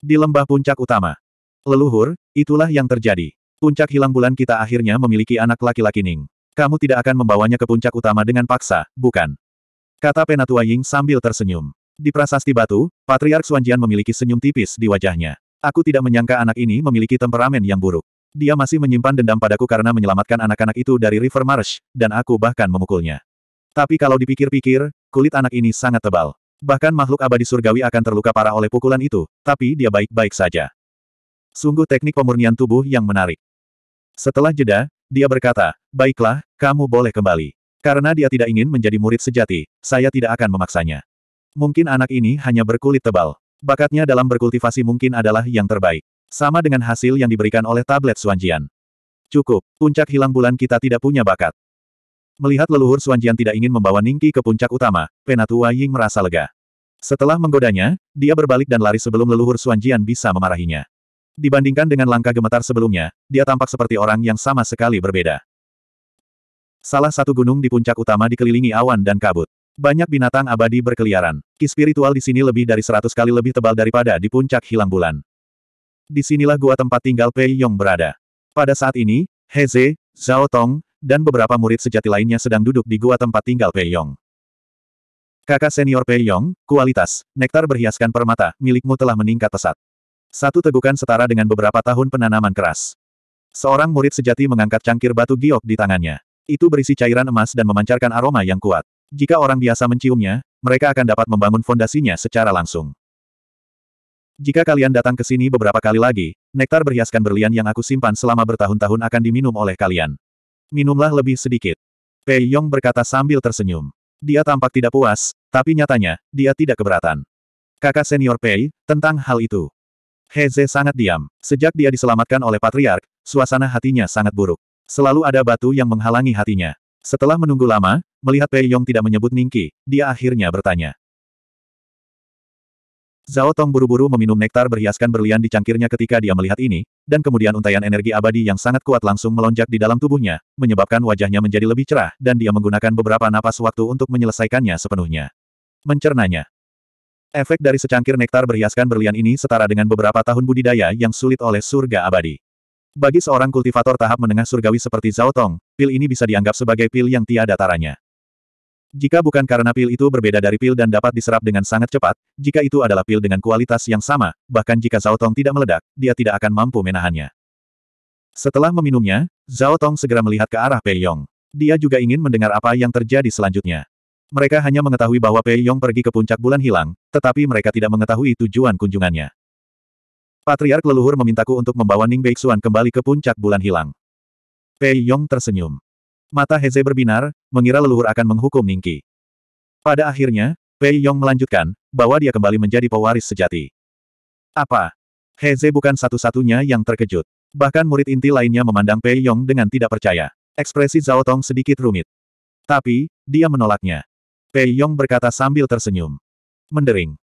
Di lembah puncak utama. Leluhur, itulah yang terjadi. Puncak hilang bulan kita akhirnya memiliki anak laki-laki Ning. Kamu tidak akan membawanya ke puncak utama dengan paksa, bukan? Kata Penatua Ying sambil tersenyum. Di prasasti batu, Patriark Suanjian memiliki senyum tipis di wajahnya. Aku tidak menyangka anak ini memiliki temperamen yang buruk. Dia masih menyimpan dendam padaku karena menyelamatkan anak-anak itu dari River Marsh, dan aku bahkan memukulnya. Tapi kalau dipikir-pikir, kulit anak ini sangat tebal. Bahkan makhluk abadi surgawi akan terluka parah oleh pukulan itu, tapi dia baik-baik saja. Sungguh teknik pemurnian tubuh yang menarik. Setelah jeda, dia berkata, baiklah, kamu boleh kembali. Karena dia tidak ingin menjadi murid sejati, saya tidak akan memaksanya. Mungkin anak ini hanya berkulit tebal. Bakatnya dalam berkultivasi mungkin adalah yang terbaik. Sama dengan hasil yang diberikan oleh tablet Suanjian. Cukup, puncak hilang bulan kita tidak punya bakat. Melihat leluhur Suanjian tidak ingin membawa Ningki ke puncak utama, Penatua Ying merasa lega. Setelah menggodanya, dia berbalik dan lari sebelum leluhur Suanjian bisa memarahinya. Dibandingkan dengan langkah gemetar sebelumnya, dia tampak seperti orang yang sama sekali berbeda. Salah satu gunung di puncak utama dikelilingi awan dan kabut. Banyak binatang abadi berkeliaran. Ki spiritual di sini lebih dari seratus kali lebih tebal daripada di puncak hilang bulan. Disinilah gua tempat tinggal Pei Yong berada. Pada saat ini, Heze, Zhao Tong, dan beberapa murid sejati lainnya sedang duduk di gua tempat tinggal Pei Yong. Kakak senior Pei Yong, kualitas, nektar berhiaskan permata, milikmu telah meningkat pesat. Satu tegukan setara dengan beberapa tahun penanaman keras. Seorang murid sejati mengangkat cangkir batu giok di tangannya. Itu berisi cairan emas dan memancarkan aroma yang kuat. Jika orang biasa menciumnya, mereka akan dapat membangun fondasinya secara langsung. Jika kalian datang ke sini beberapa kali lagi, nektar berhiaskan berlian yang aku simpan selama bertahun-tahun akan diminum oleh kalian. Minumlah lebih sedikit. Pei Yong berkata sambil tersenyum. Dia tampak tidak puas, tapi nyatanya, dia tidak keberatan. Kakak senior Pei, tentang hal itu. Heze sangat diam. Sejak dia diselamatkan oleh patriark, suasana hatinya sangat buruk. Selalu ada batu yang menghalangi hatinya. Setelah menunggu lama, melihat Pei Yong tidak menyebut Ningki, dia akhirnya bertanya. Zhao Tong buru-buru meminum nektar berhiaskan berlian di cangkirnya ketika dia melihat ini, dan kemudian untaian energi abadi yang sangat kuat langsung melonjak di dalam tubuhnya, menyebabkan wajahnya menjadi lebih cerah dan dia menggunakan beberapa napas waktu untuk menyelesaikannya sepenuhnya. Mencernanya. Efek dari secangkir nektar berhiaskan berlian ini setara dengan beberapa tahun budidaya yang sulit oleh surga abadi. Bagi seorang kultivator tahap menengah surgawi seperti Zhao Tong, pil ini bisa dianggap sebagai pil yang tiada taranya. Jika bukan karena pil itu berbeda dari pil dan dapat diserap dengan sangat cepat, jika itu adalah pil dengan kualitas yang sama, bahkan jika Zhao Tong tidak meledak, dia tidak akan mampu menahannya. Setelah meminumnya, Zhao Tong segera melihat ke arah Pei Yong. Dia juga ingin mendengar apa yang terjadi selanjutnya. Mereka hanya mengetahui bahwa Pei Yong pergi ke puncak bulan hilang, tetapi mereka tidak mengetahui tujuan kunjungannya. Patriark leluhur memintaku untuk membawa Ning Beixuan kembali ke puncak bulan hilang. Pei Yong tersenyum. Mata Heze berbinar, mengira leluhur akan menghukum Ningki. Pada akhirnya, Pei Yong melanjutkan, bahwa dia kembali menjadi pewaris sejati. Apa? Heze bukan satu-satunya yang terkejut. Bahkan murid inti lainnya memandang Pei Yong dengan tidak percaya. Ekspresi Zhao Tong sedikit rumit. Tapi, dia menolaknya. Pei Yong berkata sambil tersenyum. Mendering.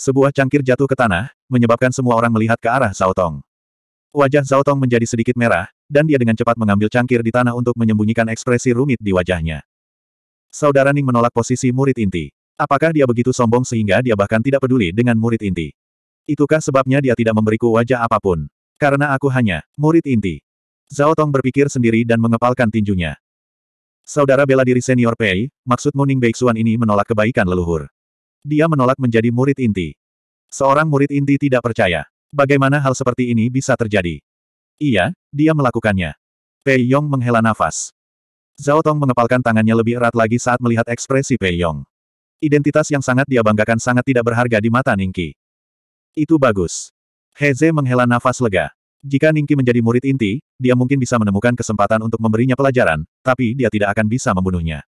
Sebuah cangkir jatuh ke tanah, menyebabkan semua orang melihat ke arah Zhao Tong. Wajah Zhao Tong menjadi sedikit merah, dan dia dengan cepat mengambil cangkir di tanah untuk menyembunyikan ekspresi rumit di wajahnya. Saudara Ning menolak posisi murid inti. Apakah dia begitu sombong sehingga dia bahkan tidak peduli dengan murid inti? Itukah sebabnya dia tidak memberiku wajah apapun? Karena aku hanya murid inti. Zhao Tong berpikir sendiri dan mengepalkan tinjunya. Saudara bela diri senior Pei, maksudmu Ning Beixuan ini menolak kebaikan leluhur. Dia menolak menjadi murid inti. Seorang murid inti tidak percaya. Bagaimana hal seperti ini bisa terjadi? Iya, dia melakukannya. Pei Yong menghela nafas. Zhao Tong mengepalkan tangannya lebih erat lagi saat melihat ekspresi Pei Yong. Identitas yang sangat dia banggakan sangat tidak berharga di mata Ningki. Itu bagus. Heze menghela nafas lega. Jika Ningki menjadi murid inti, dia mungkin bisa menemukan kesempatan untuk memberinya pelajaran, tapi dia tidak akan bisa membunuhnya.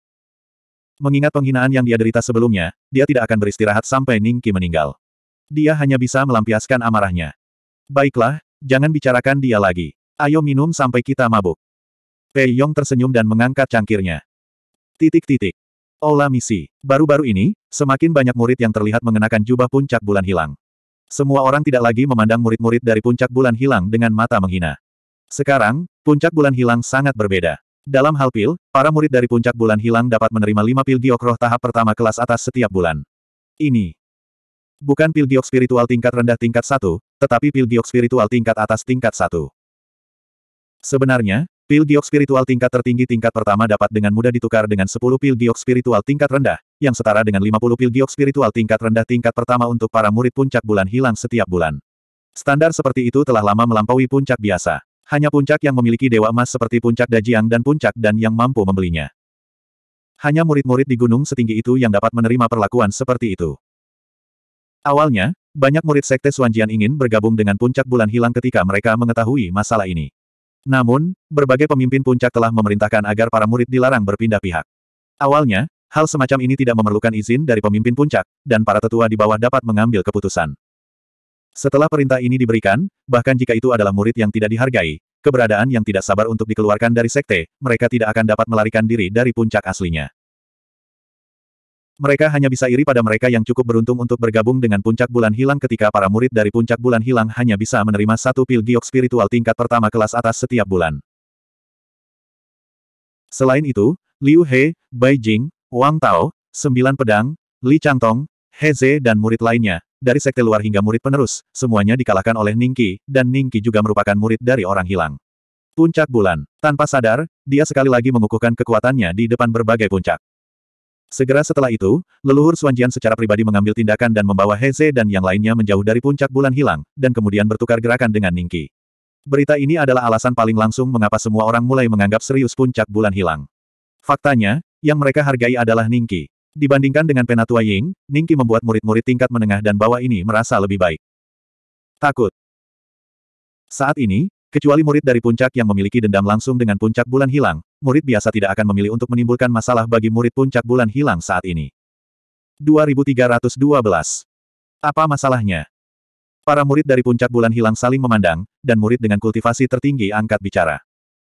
Mengingat penghinaan yang dia derita sebelumnya, dia tidak akan beristirahat sampai Ningki meninggal. Dia hanya bisa melampiaskan amarahnya. Baiklah, Jangan bicarakan dia lagi. Ayo minum sampai kita mabuk. Pei Yong tersenyum dan mengangkat cangkirnya. Titik-titik. Ola misi. Baru-baru ini, semakin banyak murid yang terlihat mengenakan jubah puncak bulan hilang. Semua orang tidak lagi memandang murid-murid dari puncak bulan hilang dengan mata menghina. Sekarang, puncak bulan hilang sangat berbeda. Dalam hal pil, para murid dari puncak bulan hilang dapat menerima lima pil giok tahap pertama kelas atas setiap bulan. Ini Bukan pil giok spiritual tingkat rendah tingkat satu, tetapi pil giok spiritual tingkat atas tingkat satu. Sebenarnya, pil giok spiritual tingkat tertinggi tingkat pertama dapat dengan mudah ditukar dengan 10 pil giok spiritual tingkat rendah, yang setara dengan 50 pil giok spiritual tingkat rendah tingkat pertama untuk para murid puncak bulan hilang setiap bulan. Standar seperti itu telah lama melampaui puncak biasa. Hanya puncak yang memiliki dewa emas seperti puncak Dajiang dan puncak dan yang mampu membelinya. Hanya murid-murid di gunung setinggi itu yang dapat menerima perlakuan seperti itu. Awalnya, banyak murid sekte Suanjian ingin bergabung dengan puncak bulan hilang ketika mereka mengetahui masalah ini. Namun, berbagai pemimpin puncak telah memerintahkan agar para murid dilarang berpindah pihak. Awalnya, hal semacam ini tidak memerlukan izin dari pemimpin puncak, dan para tetua di bawah dapat mengambil keputusan. Setelah perintah ini diberikan, bahkan jika itu adalah murid yang tidak dihargai, keberadaan yang tidak sabar untuk dikeluarkan dari sekte, mereka tidak akan dapat melarikan diri dari puncak aslinya. Mereka hanya bisa iri pada mereka yang cukup beruntung untuk bergabung dengan puncak bulan hilang ketika para murid dari puncak bulan hilang hanya bisa menerima satu pil giok spiritual tingkat pertama kelas atas setiap bulan. Selain itu, Liu He, Bai Jing, Wang Tao, Sembilan Pedang, Li Changtong, He Ze dan murid lainnya, dari sekte luar hingga murid penerus, semuanya dikalahkan oleh Ningqi, dan Ningqi juga merupakan murid dari orang hilang. Puncak bulan. Tanpa sadar, dia sekali lagi mengukuhkan kekuatannya di depan berbagai puncak. Segera setelah itu, leluhur Suanjian secara pribadi mengambil tindakan dan membawa Heze dan yang lainnya menjauh dari puncak bulan hilang, dan kemudian bertukar gerakan dengan Ningki. Berita ini adalah alasan paling langsung mengapa semua orang mulai menganggap serius puncak bulan hilang. Faktanya, yang mereka hargai adalah Ningki. Dibandingkan dengan Penatua Ying, Ningki membuat murid-murid tingkat menengah dan bawah ini merasa lebih baik. Takut. Saat ini, kecuali murid dari puncak yang memiliki dendam langsung dengan puncak bulan hilang, murid biasa tidak akan memilih untuk menimbulkan masalah bagi murid puncak bulan hilang saat ini. 2312. Apa masalahnya? Para murid dari puncak bulan hilang saling memandang, dan murid dengan kultivasi tertinggi angkat bicara.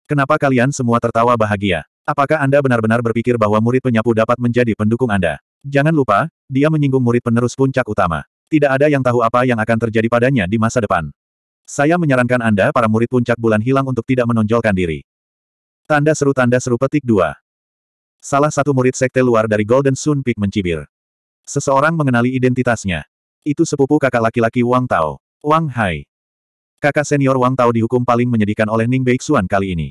Kenapa kalian semua tertawa bahagia? Apakah Anda benar-benar berpikir bahwa murid penyapu dapat menjadi pendukung Anda? Jangan lupa, dia menyinggung murid penerus puncak utama. Tidak ada yang tahu apa yang akan terjadi padanya di masa depan. Saya menyarankan Anda para murid puncak bulan hilang untuk tidak menonjolkan diri. Tanda seru tanda seru petik dua. Salah satu murid sekte luar dari Golden Sun Peak mencibir. Seseorang mengenali identitasnya. Itu sepupu kakak laki-laki Wang Tao, Wang Hai. Kakak senior Wang Tao dihukum paling menyedihkan oleh Ning Beixuan kali ini.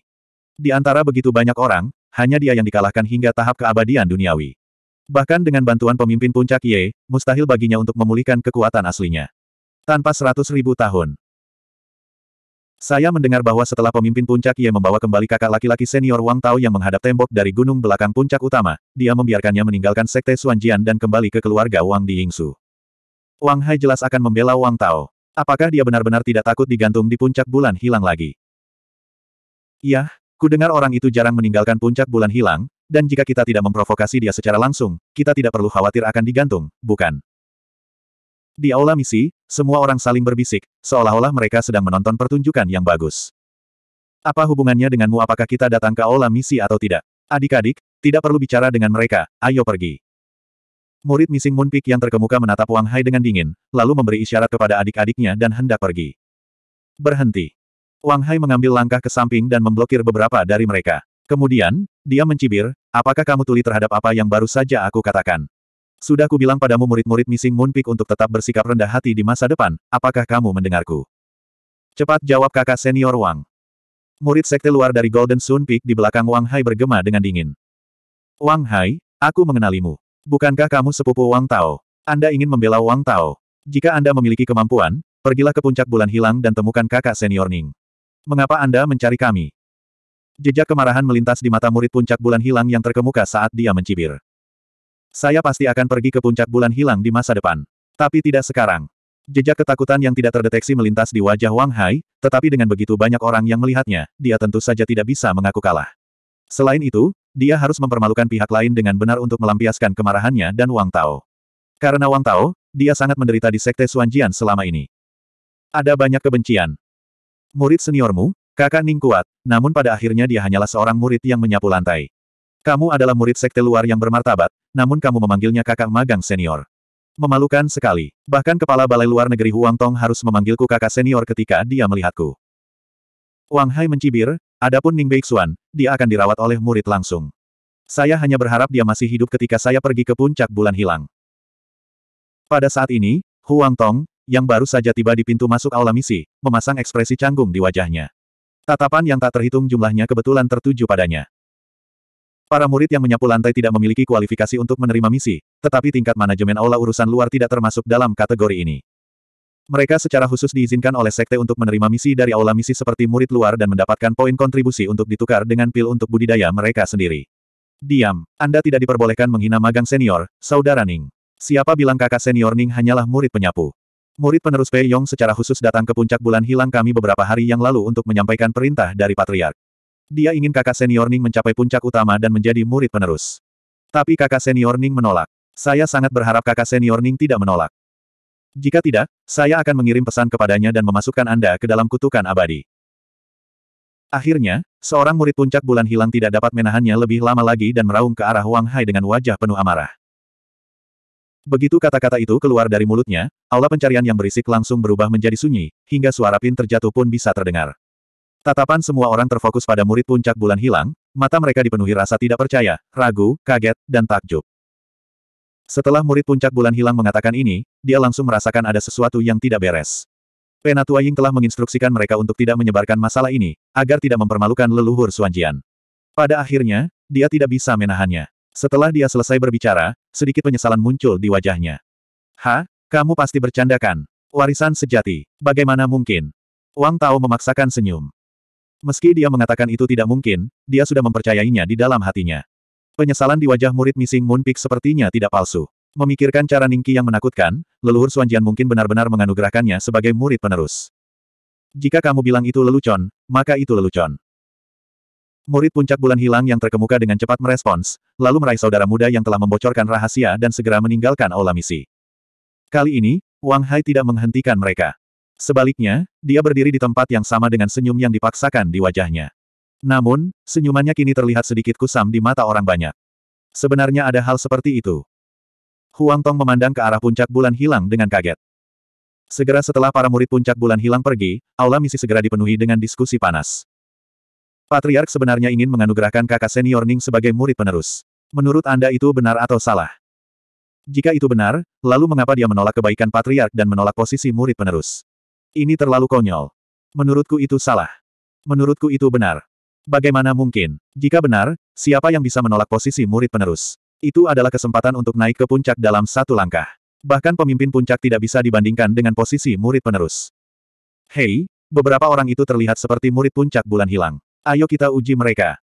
Di antara begitu banyak orang, hanya dia yang dikalahkan hingga tahap keabadian duniawi. Bahkan dengan bantuan pemimpin puncak Ye, mustahil baginya untuk memulihkan kekuatan aslinya. Tanpa seratus ribu tahun, saya mendengar bahwa setelah pemimpin puncak ia membawa kembali kakak laki-laki senior Wang Tao yang menghadap tembok dari gunung belakang puncak utama, dia membiarkannya meninggalkan sekte Suanjian dan kembali ke keluarga Wang di Yingsu. Wang Hai jelas akan membela Wang Tao. Apakah dia benar-benar tidak takut digantung di puncak bulan hilang lagi? Yah, ku dengar orang itu jarang meninggalkan puncak bulan hilang, dan jika kita tidak memprovokasi dia secara langsung, kita tidak perlu khawatir akan digantung, bukan? Di aula misi, semua orang saling berbisik, seolah-olah mereka sedang menonton pertunjukan yang bagus. Apa hubungannya denganmu apakah kita datang ke aula misi atau tidak? Adik-adik, tidak perlu bicara dengan mereka, ayo pergi. Murid Missing Moon yang terkemuka menatap Wang Hai dengan dingin, lalu memberi isyarat kepada adik-adiknya dan hendak pergi. Berhenti. Wang Hai mengambil langkah ke samping dan memblokir beberapa dari mereka. Kemudian, dia mencibir, apakah kamu tuli terhadap apa yang baru saja aku katakan? Sudah kubilang padamu murid-murid Missing Moon Peak untuk tetap bersikap rendah hati di masa depan, apakah kamu mendengarku? Cepat jawab kakak senior Wang. Murid sekte luar dari Golden Sun Peak di belakang Wang Hai bergema dengan dingin. Wang Hai, aku mengenalimu. Bukankah kamu sepupu Wang Tao? Anda ingin membela Wang Tao? Jika Anda memiliki kemampuan, pergilah ke puncak bulan hilang dan temukan kakak senior Ning. Mengapa Anda mencari kami? Jejak kemarahan melintas di mata murid puncak bulan hilang yang terkemuka saat dia mencibir. Saya pasti akan pergi ke puncak bulan hilang di masa depan. Tapi tidak sekarang. Jejak ketakutan yang tidak terdeteksi melintas di wajah Wang Hai, tetapi dengan begitu banyak orang yang melihatnya, dia tentu saja tidak bisa mengaku kalah. Selain itu, dia harus mempermalukan pihak lain dengan benar untuk melampiaskan kemarahannya dan Wang Tao. Karena Wang Tao, dia sangat menderita di Sekte Suanjian selama ini. Ada banyak kebencian. Murid seniormu, kakak Ning kuat, namun pada akhirnya dia hanyalah seorang murid yang menyapu lantai. Kamu adalah murid sekte luar yang bermartabat, namun kamu memanggilnya kakak magang senior. Memalukan sekali. Bahkan kepala balai luar negeri Huang Tong harus memanggilku kakak senior ketika dia melihatku. Wang Hai mencibir, adapun Ning Beixuan, dia akan dirawat oleh murid langsung. Saya hanya berharap dia masih hidup ketika saya pergi ke puncak bulan hilang. Pada saat ini, Huang Tong, yang baru saja tiba di pintu masuk aula misi, memasang ekspresi canggung di wajahnya. Tatapan yang tak terhitung jumlahnya kebetulan tertuju padanya. Para murid yang menyapu lantai tidak memiliki kualifikasi untuk menerima misi, tetapi tingkat manajemen aula urusan luar tidak termasuk dalam kategori ini. Mereka secara khusus diizinkan oleh sekte untuk menerima misi dari aula misi seperti murid luar dan mendapatkan poin kontribusi untuk ditukar dengan pil untuk budidaya mereka sendiri. Diam, Anda tidak diperbolehkan menghina magang senior, saudara Ning. Siapa bilang kakak senior Ning hanyalah murid penyapu? Murid penerus Pei Yong secara khusus datang ke puncak bulan hilang kami beberapa hari yang lalu untuk menyampaikan perintah dari Patriark. Dia ingin kakak senior Ning mencapai puncak utama dan menjadi murid penerus. Tapi kakak senior Ning menolak. Saya sangat berharap kakak senior Ning tidak menolak. Jika tidak, saya akan mengirim pesan kepadanya dan memasukkan Anda ke dalam kutukan abadi. Akhirnya, seorang murid puncak bulan hilang tidak dapat menahannya lebih lama lagi dan meraung ke arah Wang Hai dengan wajah penuh amarah. Begitu kata-kata itu keluar dari mulutnya, aula pencarian yang berisik langsung berubah menjadi sunyi, hingga suara pin terjatuh pun bisa terdengar. Tatapan semua orang terfokus pada murid puncak bulan hilang, mata mereka dipenuhi rasa tidak percaya, ragu, kaget, dan takjub. Setelah murid puncak bulan hilang mengatakan ini, dia langsung merasakan ada sesuatu yang tidak beres. Penatua Ying telah menginstruksikan mereka untuk tidak menyebarkan masalah ini, agar tidak mempermalukan leluhur Suanjian. Pada akhirnya, dia tidak bisa menahannya. Setelah dia selesai berbicara, sedikit penyesalan muncul di wajahnya. Ha, kamu pasti bercandakan. Warisan sejati, bagaimana mungkin? Wang Tao memaksakan senyum. Meski dia mengatakan itu tidak mungkin, dia sudah mempercayainya di dalam hatinya. Penyesalan di wajah murid Missing Moon Peak sepertinya tidak palsu. Memikirkan cara Ningki yang menakutkan, leluhur Suanjian mungkin benar-benar menganugerahkannya sebagai murid penerus. Jika kamu bilang itu lelucon, maka itu lelucon. Murid puncak bulan hilang yang terkemuka dengan cepat merespons, lalu meraih saudara muda yang telah membocorkan rahasia dan segera meninggalkan aula misi. Kali ini, Wang Hai tidak menghentikan mereka. Sebaliknya, dia berdiri di tempat yang sama dengan senyum yang dipaksakan di wajahnya. Namun, senyumannya kini terlihat sedikit kusam di mata orang banyak. Sebenarnya ada hal seperti itu. Huang Tong memandang ke arah puncak bulan hilang dengan kaget. Segera setelah para murid puncak bulan hilang pergi, aula misi segera dipenuhi dengan diskusi panas. Patriark sebenarnya ingin menganugerahkan kakak senior Ning sebagai murid penerus. Menurut Anda itu benar atau salah? Jika itu benar, lalu mengapa dia menolak kebaikan patriark dan menolak posisi murid penerus? Ini terlalu konyol. Menurutku itu salah. Menurutku itu benar. Bagaimana mungkin? Jika benar, siapa yang bisa menolak posisi murid penerus? Itu adalah kesempatan untuk naik ke puncak dalam satu langkah. Bahkan pemimpin puncak tidak bisa dibandingkan dengan posisi murid penerus. Hei, beberapa orang itu terlihat seperti murid puncak bulan hilang. Ayo kita uji mereka.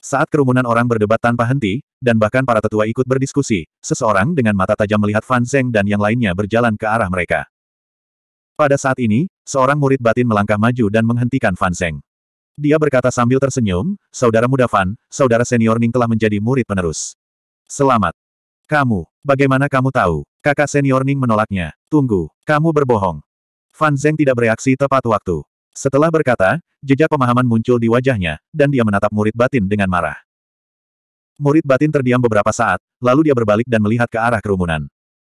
Saat kerumunan orang berdebat tanpa henti, dan bahkan para tetua ikut berdiskusi, seseorang dengan mata tajam melihat Fan Zeng dan yang lainnya berjalan ke arah mereka. Pada saat ini, seorang murid batin melangkah maju dan menghentikan Fan Zeng. Dia berkata sambil tersenyum, saudara muda Fan, saudara senior Ning telah menjadi murid penerus. Selamat. Kamu, bagaimana kamu tahu? Kakak senior Ning menolaknya. Tunggu, kamu berbohong. Fan Zeng tidak bereaksi tepat waktu. Setelah berkata, jejak pemahaman muncul di wajahnya, dan dia menatap murid batin dengan marah. Murid batin terdiam beberapa saat, lalu dia berbalik dan melihat ke arah kerumunan.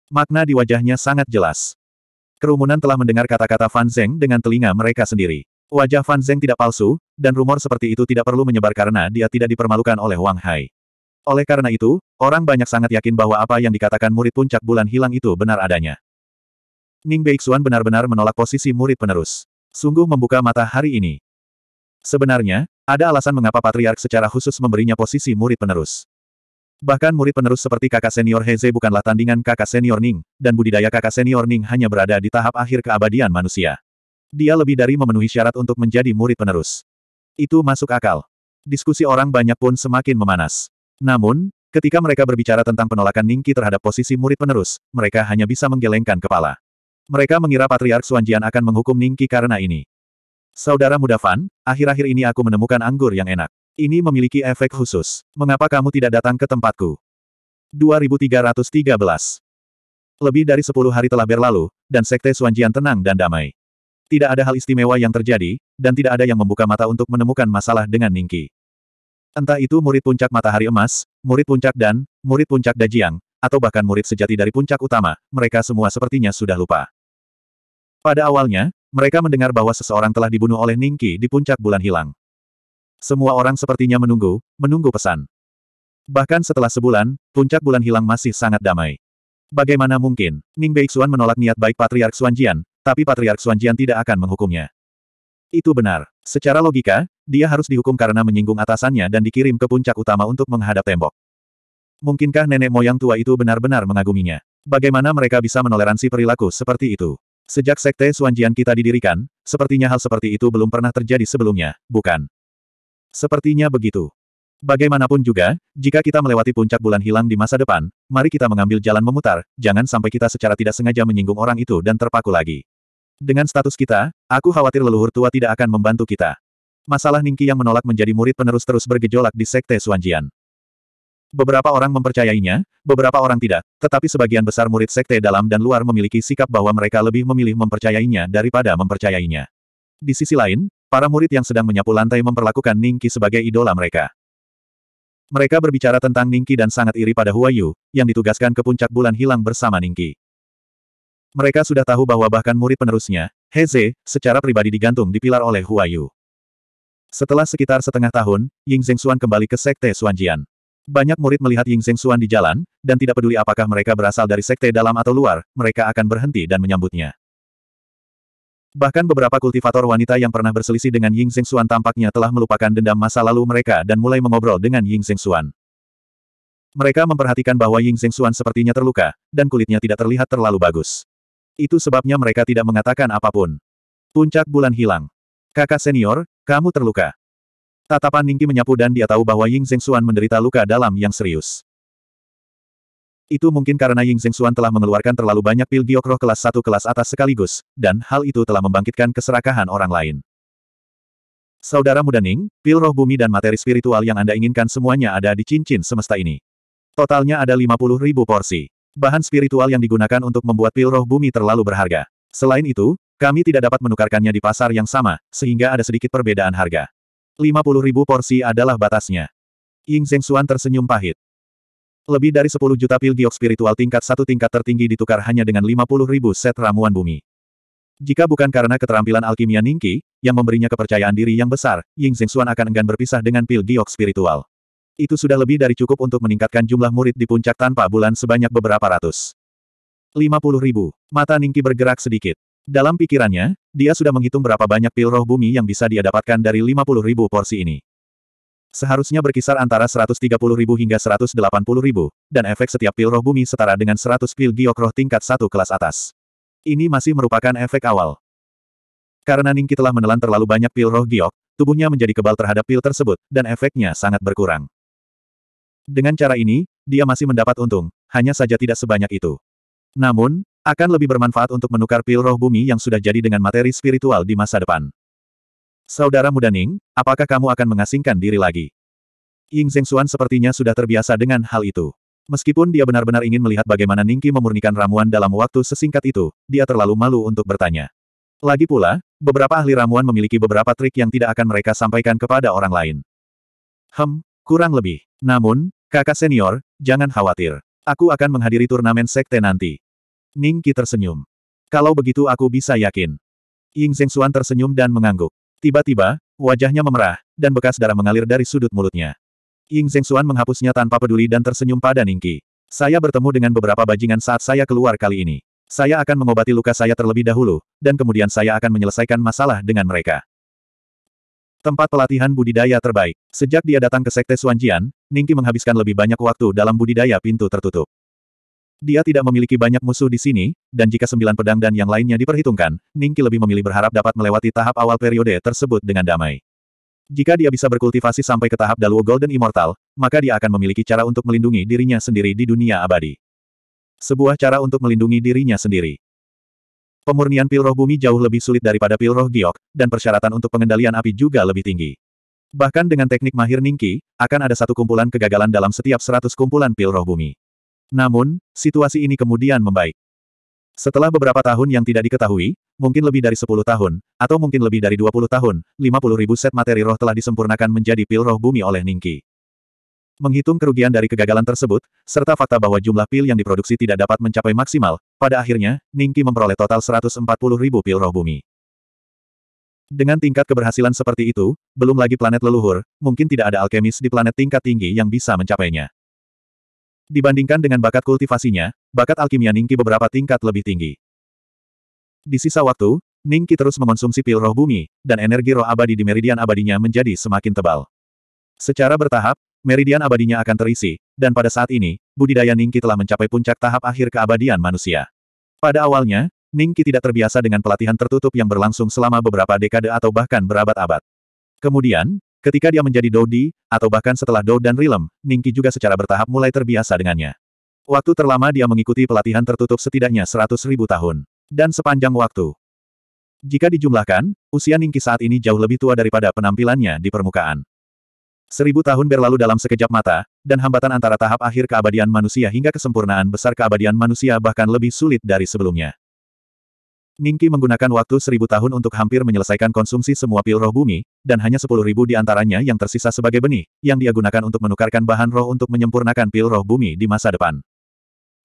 Makna di wajahnya sangat jelas. Kerumunan telah mendengar kata-kata Fan Zeng dengan telinga mereka sendiri. Wajah Fan Zeng tidak palsu, dan rumor seperti itu tidak perlu menyebar karena dia tidak dipermalukan oleh Wang Hai. Oleh karena itu, orang banyak sangat yakin bahwa apa yang dikatakan murid puncak bulan hilang itu benar adanya. Ning Beixuan benar-benar menolak posisi murid penerus. Sungguh membuka mata hari ini. Sebenarnya, ada alasan mengapa Patriark secara khusus memberinya posisi murid penerus. Bahkan murid penerus seperti kakak senior Heze bukanlah tandingan kakak senior Ning, dan budidaya kakak senior Ning hanya berada di tahap akhir keabadian manusia. Dia lebih dari memenuhi syarat untuk menjadi murid penerus. Itu masuk akal. Diskusi orang banyak pun semakin memanas. Namun, ketika mereka berbicara tentang penolakan Ningki terhadap posisi murid penerus, mereka hanya bisa menggelengkan kepala. Mereka mengira Patriark Suanjian akan menghukum Ningki karena ini. Saudara muda Fan, akhir-akhir ini aku menemukan anggur yang enak. Ini memiliki efek khusus. Mengapa kamu tidak datang ke tempatku? 2313 Lebih dari sepuluh hari telah berlalu, dan Sekte Suanjian tenang dan damai. Tidak ada hal istimewa yang terjadi, dan tidak ada yang membuka mata untuk menemukan masalah dengan Ningki. Entah itu murid puncak matahari emas, murid puncak dan, murid puncak dajiang, atau bahkan murid sejati dari puncak utama, mereka semua sepertinya sudah lupa. Pada awalnya, mereka mendengar bahwa seseorang telah dibunuh oleh Ningki di puncak bulan hilang. Semua orang sepertinya menunggu, menunggu pesan. Bahkan setelah sebulan, puncak bulan hilang masih sangat damai. Bagaimana mungkin, Ning Beixuan menolak niat baik Patriark Xuanjian, tapi Patriark Xuanjian tidak akan menghukumnya. Itu benar. Secara logika, dia harus dihukum karena menyinggung atasannya dan dikirim ke puncak utama untuk menghadap tembok. Mungkinkah nenek moyang tua itu benar-benar mengaguminya? Bagaimana mereka bisa menoleransi perilaku seperti itu? Sejak Sekte Suanjian kita didirikan, sepertinya hal seperti itu belum pernah terjadi sebelumnya, bukan? Sepertinya begitu. Bagaimanapun juga, jika kita melewati puncak bulan hilang di masa depan, mari kita mengambil jalan memutar, jangan sampai kita secara tidak sengaja menyinggung orang itu dan terpaku lagi. Dengan status kita, aku khawatir leluhur tua tidak akan membantu kita. Masalah Ningki yang menolak menjadi murid penerus terus bergejolak di Sekte Suanjian. Beberapa orang mempercayainya, beberapa orang tidak, tetapi sebagian besar murid Sekte dalam dan luar memiliki sikap bahwa mereka lebih memilih mempercayainya daripada mempercayainya. Di sisi lain, Para murid yang sedang menyapu lantai memperlakukan Ningki sebagai idola mereka. Mereka berbicara tentang Ningki dan sangat iri pada Huayu, yang ditugaskan ke puncak bulan hilang bersama Ningki. Mereka sudah tahu bahwa bahkan murid penerusnya, Heze, secara pribadi digantung di pilar oleh Huayu. Setelah sekitar setengah tahun, Ying Zheng Xuan kembali ke Sekte Suanjian. Banyak murid melihat Ying Zheng Xuan di jalan, dan tidak peduli apakah mereka berasal dari sekte dalam atau luar, mereka akan berhenti dan menyambutnya. Bahkan beberapa kultivator wanita yang pernah berselisih dengan Ying Xuan tampaknya telah melupakan dendam masa lalu mereka dan mulai mengobrol dengan Ying Xuan. Mereka memperhatikan bahwa Ying Xuan sepertinya terluka, dan kulitnya tidak terlihat terlalu bagus. Itu sebabnya mereka tidak mengatakan apapun. Puncak bulan hilang. Kakak senior, kamu terluka. Tatapan Ningki menyapu dan dia tahu bahwa Ying Xuan menderita luka dalam yang serius. Itu mungkin karena Ying Xuan telah mengeluarkan terlalu banyak pil giokroh kelas satu kelas atas sekaligus, dan hal itu telah membangkitkan keserakahan orang lain. Saudara muda Ning, pil roh bumi dan materi spiritual yang Anda inginkan semuanya ada di cincin semesta ini. Totalnya ada 50 ribu porsi. Bahan spiritual yang digunakan untuk membuat pil roh bumi terlalu berharga. Selain itu, kami tidak dapat menukarkannya di pasar yang sama, sehingga ada sedikit perbedaan harga. 50 ribu porsi adalah batasnya. Ying Xuan tersenyum pahit. Lebih dari 10 juta pil giok spiritual tingkat satu tingkat tertinggi ditukar hanya dengan 50 ribu set ramuan bumi. Jika bukan karena keterampilan alkimia Ningki, yang memberinya kepercayaan diri yang besar, Ying Xuan akan enggan berpisah dengan pil giok spiritual. Itu sudah lebih dari cukup untuk meningkatkan jumlah murid di puncak tanpa bulan sebanyak beberapa ratus. 50 ribu. Mata Ningki bergerak sedikit. Dalam pikirannya, dia sudah menghitung berapa banyak pil roh bumi yang bisa dia dapatkan dari 50 ribu porsi ini. Seharusnya berkisar antara 130.000 hingga 180.000, dan efek setiap pil roh bumi setara dengan 100 pil giok roh tingkat satu kelas atas. Ini masih merupakan efek awal. Karena Ningki telah menelan terlalu banyak pil roh giok, tubuhnya menjadi kebal terhadap pil tersebut, dan efeknya sangat berkurang. Dengan cara ini, dia masih mendapat untung, hanya saja tidak sebanyak itu. Namun, akan lebih bermanfaat untuk menukar pil roh bumi yang sudah jadi dengan materi spiritual di masa depan. Saudara muda Ning, apakah kamu akan mengasingkan diri lagi? Ying Xuan sepertinya sudah terbiasa dengan hal itu. Meskipun dia benar-benar ingin melihat bagaimana Ningki memurnikan ramuan dalam waktu sesingkat itu, dia terlalu malu untuk bertanya. Lagi pula, beberapa ahli ramuan memiliki beberapa trik yang tidak akan mereka sampaikan kepada orang lain. Hem, kurang lebih. Namun, kakak senior, jangan khawatir. Aku akan menghadiri turnamen sekte nanti. Ningki tersenyum. Kalau begitu aku bisa yakin. Ying Xuan tersenyum dan mengangguk. Tiba-tiba, wajahnya memerah, dan bekas darah mengalir dari sudut mulutnya. Ying Zhengxuan menghapusnya tanpa peduli dan tersenyum pada Ningki. Saya bertemu dengan beberapa bajingan saat saya keluar kali ini. Saya akan mengobati luka saya terlebih dahulu, dan kemudian saya akan menyelesaikan masalah dengan mereka. Tempat pelatihan budidaya terbaik. Sejak dia datang ke Sekte Suanjian, Ningki menghabiskan lebih banyak waktu dalam budidaya pintu tertutup. Dia tidak memiliki banyak musuh di sini, dan jika sembilan pedang dan yang lainnya diperhitungkan, Ningki lebih memilih berharap dapat melewati tahap awal periode tersebut dengan damai. Jika dia bisa berkultivasi sampai ke tahap Daluo Golden Immortal, maka dia akan memiliki cara untuk melindungi dirinya sendiri di dunia abadi. Sebuah cara untuk melindungi dirinya sendiri. Pemurnian pil roh bumi jauh lebih sulit daripada pil roh giok, dan persyaratan untuk pengendalian api juga lebih tinggi. Bahkan dengan teknik mahir Ningki, akan ada satu kumpulan kegagalan dalam setiap seratus kumpulan pil roh bumi. Namun, situasi ini kemudian membaik. Setelah beberapa tahun yang tidak diketahui, mungkin lebih dari 10 tahun, atau mungkin lebih dari 20 tahun, 50 ribu set materi roh telah disempurnakan menjadi pil roh bumi oleh Ningki. Menghitung kerugian dari kegagalan tersebut, serta fakta bahwa jumlah pil yang diproduksi tidak dapat mencapai maksimal, pada akhirnya, Ningki memperoleh total 140 ribu pil roh bumi. Dengan tingkat keberhasilan seperti itu, belum lagi planet leluhur, mungkin tidak ada alkemis di planet tingkat tinggi yang bisa mencapainya. Dibandingkan dengan bakat kultivasinya, bakat alkimia Ningki beberapa tingkat lebih tinggi. Di sisa waktu, Ningki terus mengonsumsi pil roh bumi, dan energi roh abadi di meridian abadinya menjadi semakin tebal. Secara bertahap, meridian abadinya akan terisi, dan pada saat ini, budidaya Ningki telah mencapai puncak tahap akhir keabadian manusia. Pada awalnya, Ningki tidak terbiasa dengan pelatihan tertutup yang berlangsung selama beberapa dekade atau bahkan berabad-abad. Kemudian, Ketika dia menjadi Dodi, atau bahkan setelah Dodi dan Rilem, Ningki juga secara bertahap mulai terbiasa dengannya. Waktu terlama dia mengikuti pelatihan tertutup setidaknya seratus ribu tahun. Dan sepanjang waktu. Jika dijumlahkan, usia Ningki saat ini jauh lebih tua daripada penampilannya di permukaan. Seribu tahun berlalu dalam sekejap mata, dan hambatan antara tahap akhir keabadian manusia hingga kesempurnaan besar keabadian manusia bahkan lebih sulit dari sebelumnya. Ningki menggunakan waktu seribu tahun untuk hampir menyelesaikan konsumsi semua pil roh bumi, dan hanya sepuluh ribu di antaranya yang tersisa sebagai benih, yang dia gunakan untuk menukarkan bahan roh untuk menyempurnakan pil roh bumi di masa depan.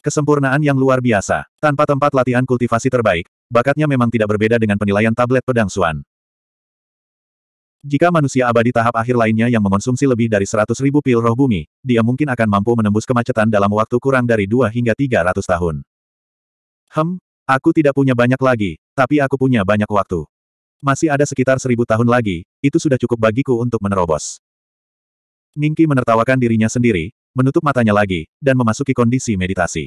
Kesempurnaan yang luar biasa, tanpa tempat latihan kultivasi terbaik, bakatnya memang tidak berbeda dengan penilaian tablet pedang Suan. Jika manusia abadi tahap akhir lainnya yang mengonsumsi lebih dari seratus ribu pil roh bumi, dia mungkin akan mampu menembus kemacetan dalam waktu kurang dari dua hingga tiga ratus tahun. Hem, Aku tidak punya banyak lagi, tapi aku punya banyak waktu. Masih ada sekitar seribu tahun lagi, itu sudah cukup bagiku untuk menerobos. Ningki menertawakan dirinya sendiri, menutup matanya lagi, dan memasuki kondisi meditasi.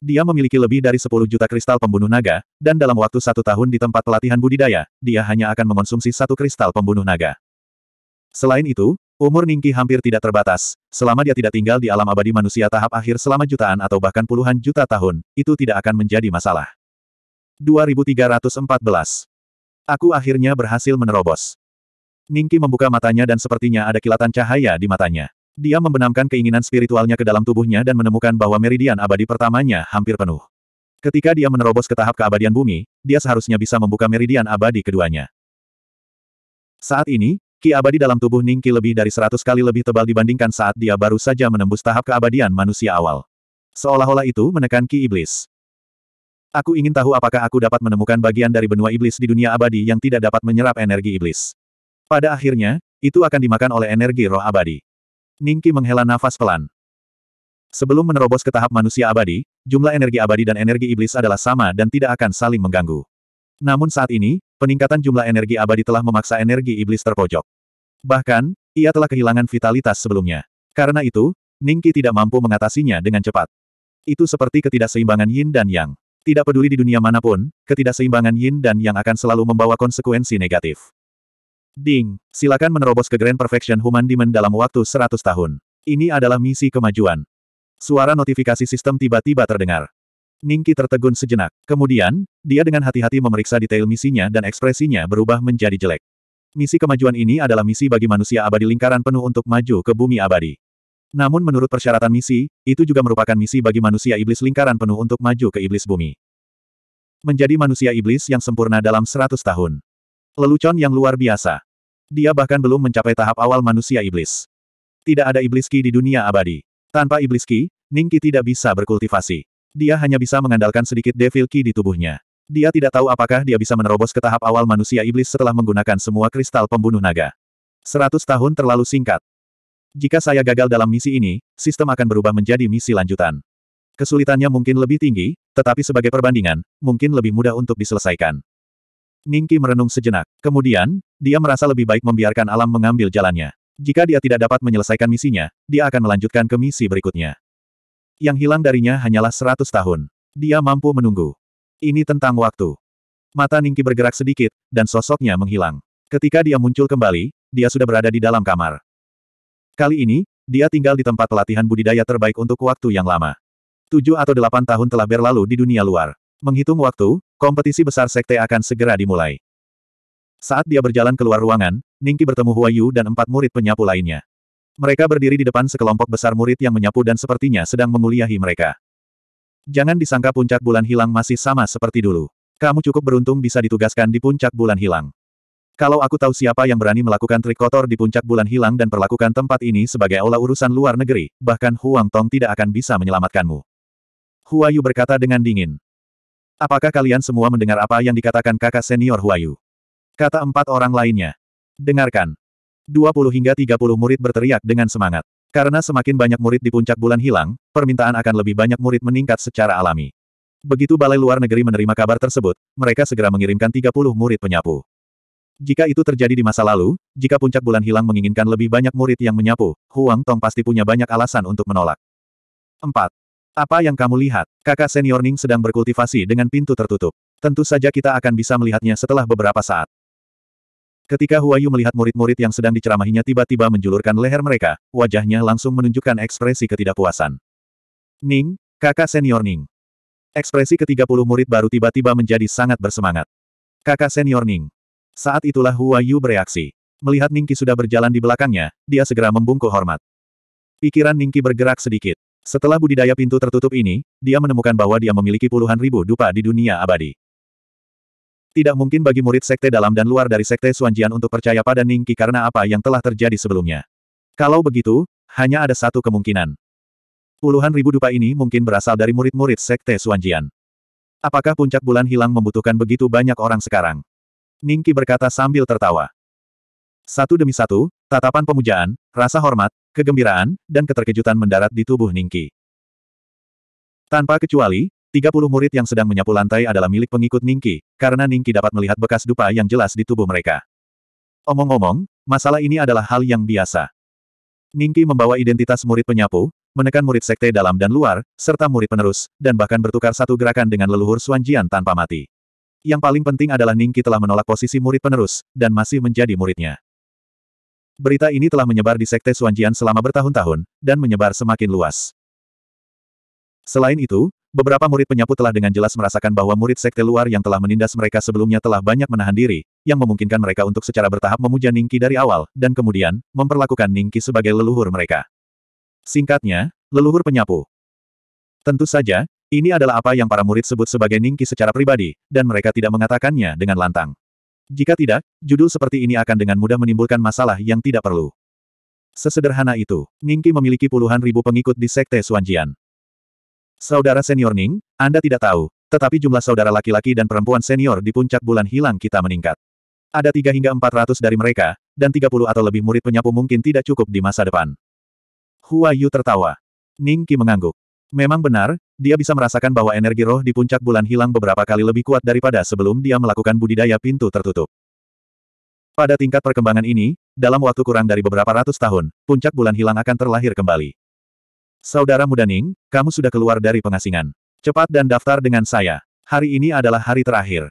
Dia memiliki lebih dari 10 juta kristal pembunuh naga, dan dalam waktu satu tahun di tempat pelatihan budidaya, dia hanya akan mengonsumsi satu kristal pembunuh naga. Selain itu, Umur Ningki hampir tidak terbatas, selama dia tidak tinggal di alam abadi manusia tahap akhir selama jutaan atau bahkan puluhan juta tahun, itu tidak akan menjadi masalah. 2314 Aku akhirnya berhasil menerobos. Ningki membuka matanya dan sepertinya ada kilatan cahaya di matanya. Dia membenamkan keinginan spiritualnya ke dalam tubuhnya dan menemukan bahwa meridian abadi pertamanya hampir penuh. Ketika dia menerobos ke tahap keabadian bumi, dia seharusnya bisa membuka meridian abadi keduanya. Saat ini, Ki abadi dalam tubuh Ningki lebih dari seratus kali lebih tebal dibandingkan saat dia baru saja menembus tahap keabadian manusia awal. Seolah-olah itu menekan Ki Iblis. Aku ingin tahu apakah aku dapat menemukan bagian dari benua iblis di dunia abadi yang tidak dapat menyerap energi iblis. Pada akhirnya, itu akan dimakan oleh energi roh abadi. Ningki menghela nafas pelan. Sebelum menerobos ke tahap manusia abadi, jumlah energi abadi dan energi iblis adalah sama dan tidak akan saling mengganggu. Namun saat ini, peningkatan jumlah energi abadi telah memaksa energi iblis terpojok. Bahkan, ia telah kehilangan vitalitas sebelumnya. Karena itu, Ningki tidak mampu mengatasinya dengan cepat. Itu seperti ketidakseimbangan yin dan yang. Tidak peduli di dunia manapun, ketidakseimbangan yin dan yang akan selalu membawa konsekuensi negatif. Ding, silakan menerobos ke Grand Perfection Human Demon dalam waktu 100 tahun. Ini adalah misi kemajuan. Suara notifikasi sistem tiba-tiba terdengar. Ningki tertegun sejenak. Kemudian, dia dengan hati-hati memeriksa detail misinya dan ekspresinya berubah menjadi jelek. Misi kemajuan ini adalah misi bagi manusia abadi lingkaran penuh untuk maju ke bumi abadi. Namun menurut persyaratan misi, itu juga merupakan misi bagi manusia iblis lingkaran penuh untuk maju ke iblis bumi. Menjadi manusia iblis yang sempurna dalam 100 tahun. Lelucon yang luar biasa. Dia bahkan belum mencapai tahap awal manusia iblis. Tidak ada iblis ki di dunia abadi. Tanpa iblis ki, Ningki tidak bisa berkultivasi. Dia hanya bisa mengandalkan sedikit devil ki di tubuhnya. Dia tidak tahu apakah dia bisa menerobos ke tahap awal manusia iblis setelah menggunakan semua kristal pembunuh naga. Seratus tahun terlalu singkat. Jika saya gagal dalam misi ini, sistem akan berubah menjadi misi lanjutan. Kesulitannya mungkin lebih tinggi, tetapi sebagai perbandingan, mungkin lebih mudah untuk diselesaikan. Ningki merenung sejenak. Kemudian, dia merasa lebih baik membiarkan alam mengambil jalannya. Jika dia tidak dapat menyelesaikan misinya, dia akan melanjutkan ke misi berikutnya. Yang hilang darinya hanyalah seratus tahun. Dia mampu menunggu. Ini tentang waktu. Mata Ningki bergerak sedikit, dan sosoknya menghilang. Ketika dia muncul kembali, dia sudah berada di dalam kamar. Kali ini, dia tinggal di tempat pelatihan budidaya terbaik untuk waktu yang lama. Tujuh atau delapan tahun telah berlalu di dunia luar. Menghitung waktu, kompetisi besar sekte akan segera dimulai. Saat dia berjalan keluar ruangan, Ningki bertemu Huayu dan empat murid penyapu lainnya. Mereka berdiri di depan sekelompok besar murid yang menyapu dan sepertinya sedang menguliahi mereka. Jangan disangka puncak bulan hilang masih sama seperti dulu. Kamu cukup beruntung bisa ditugaskan di puncak bulan hilang. Kalau aku tahu siapa yang berani melakukan trik kotor di puncak bulan hilang dan perlakukan tempat ini sebagai aula urusan luar negeri, bahkan Huang Tong tidak akan bisa menyelamatkanmu. Huayu berkata dengan dingin. Apakah kalian semua mendengar apa yang dikatakan kakak senior Huayu? Kata empat orang lainnya. Dengarkan. 20 hingga 30 murid berteriak dengan semangat. Karena semakin banyak murid di puncak bulan hilang, permintaan akan lebih banyak murid meningkat secara alami. Begitu Balai Luar Negeri menerima kabar tersebut, mereka segera mengirimkan 30 murid penyapu. Jika itu terjadi di masa lalu, jika puncak bulan hilang menginginkan lebih banyak murid yang menyapu, Huang Tong pasti punya banyak alasan untuk menolak. 4. Apa yang kamu lihat? Kakak senior Ning sedang berkultivasi dengan pintu tertutup. Tentu saja kita akan bisa melihatnya setelah beberapa saat. Ketika Huayu melihat murid-murid yang sedang diceramahinya tiba-tiba menjulurkan leher mereka, wajahnya langsung menunjukkan ekspresi ketidakpuasan. Ning, kakak senior Ning. Ekspresi ketiga puluh murid baru tiba-tiba menjadi sangat bersemangat. Kakak senior Ning. Saat itulah Huayu bereaksi. Melihat Ningki sudah berjalan di belakangnya, dia segera membungkuk hormat. Pikiran Ningki bergerak sedikit. Setelah budidaya pintu tertutup ini, dia menemukan bahwa dia memiliki puluhan ribu dupa di dunia abadi. Tidak mungkin bagi murid sekte dalam dan luar dari sekte Suanjian untuk percaya pada Ningki karena apa yang telah terjadi sebelumnya. Kalau begitu, hanya ada satu kemungkinan. Puluhan ribu dupa ini mungkin berasal dari murid-murid sekte Suanjian. Apakah puncak bulan hilang membutuhkan begitu banyak orang sekarang? Ningki berkata sambil tertawa. Satu demi satu, tatapan pemujaan, rasa hormat, kegembiraan, dan keterkejutan mendarat di tubuh Ningki. Tanpa kecuali, 30 murid yang sedang menyapu lantai adalah milik pengikut Ningki, karena Ningki dapat melihat bekas dupa yang jelas di tubuh mereka. Omong-omong, masalah ini adalah hal yang biasa. Ningki membawa identitas murid penyapu, menekan murid sekte dalam dan luar, serta murid penerus, dan bahkan bertukar satu gerakan dengan leluhur Suanjian tanpa mati. Yang paling penting adalah Ningki telah menolak posisi murid penerus, dan masih menjadi muridnya. Berita ini telah menyebar di sekte Suanjian selama bertahun-tahun, dan menyebar semakin luas. Selain itu, Beberapa murid penyapu telah dengan jelas merasakan bahwa murid sekte luar yang telah menindas mereka sebelumnya telah banyak menahan diri, yang memungkinkan mereka untuk secara bertahap memuja Ningki dari awal, dan kemudian, memperlakukan Ningki sebagai leluhur mereka. Singkatnya, leluhur penyapu. Tentu saja, ini adalah apa yang para murid sebut sebagai Ningki secara pribadi, dan mereka tidak mengatakannya dengan lantang. Jika tidak, judul seperti ini akan dengan mudah menimbulkan masalah yang tidak perlu. Sesederhana itu, Ningki memiliki puluhan ribu pengikut di Sekte Suanjian. Saudara senior Ning, Anda tidak tahu, tetapi jumlah saudara laki-laki dan perempuan senior di puncak bulan hilang kita meningkat. Ada tiga hingga empat ratus dari mereka, dan tiga puluh atau lebih murid penyapu mungkin tidak cukup di masa depan. Hua Yu tertawa. Ning Qi mengangguk. Memang benar, dia bisa merasakan bahwa energi roh di puncak bulan hilang beberapa kali lebih kuat daripada sebelum dia melakukan budidaya pintu tertutup. Pada tingkat perkembangan ini, dalam waktu kurang dari beberapa ratus tahun, puncak bulan hilang akan terlahir kembali. Saudara muda Ning, kamu sudah keluar dari pengasingan. Cepat dan daftar dengan saya. Hari ini adalah hari terakhir.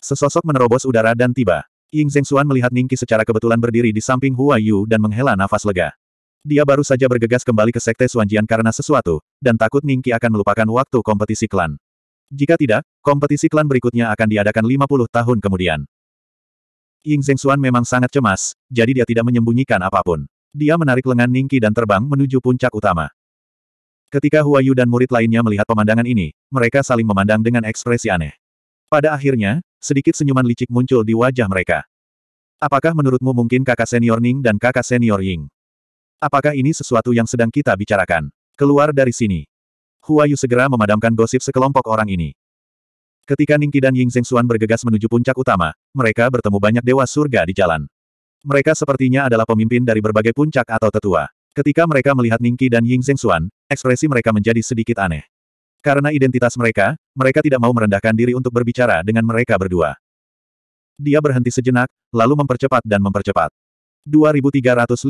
Sesosok menerobos udara dan tiba. Ying Zhengxuan melihat Ningqi secara kebetulan berdiri di samping Hua Yu dan menghela nafas lega. Dia baru saja bergegas kembali ke Sekte Suanjian karena sesuatu, dan takut Ningqi akan melupakan waktu kompetisi klan. Jika tidak, kompetisi klan berikutnya akan diadakan 50 tahun kemudian. Ying Zhengxuan memang sangat cemas, jadi dia tidak menyembunyikan apapun. Dia menarik lengan Ningqi dan terbang menuju puncak utama. Ketika Huayu dan murid lainnya melihat pemandangan ini, mereka saling memandang dengan ekspresi aneh. Pada akhirnya, sedikit senyuman licik muncul di wajah mereka. Apakah menurutmu mungkin kakak senior Ning dan kakak senior Ying? Apakah ini sesuatu yang sedang kita bicarakan? Keluar dari sini. Huayu segera memadamkan gosip sekelompok orang ini. Ketika Ningki dan Ying Zhengxuan bergegas menuju puncak utama, mereka bertemu banyak dewa surga di jalan. Mereka sepertinya adalah pemimpin dari berbagai puncak atau tetua. Ketika mereka melihat Ningki dan Ying Zhengxuan, ekspresi mereka menjadi sedikit aneh. Karena identitas mereka, mereka tidak mau merendahkan diri untuk berbicara dengan mereka berdua. Dia berhenti sejenak, lalu mempercepat dan mempercepat. 2315.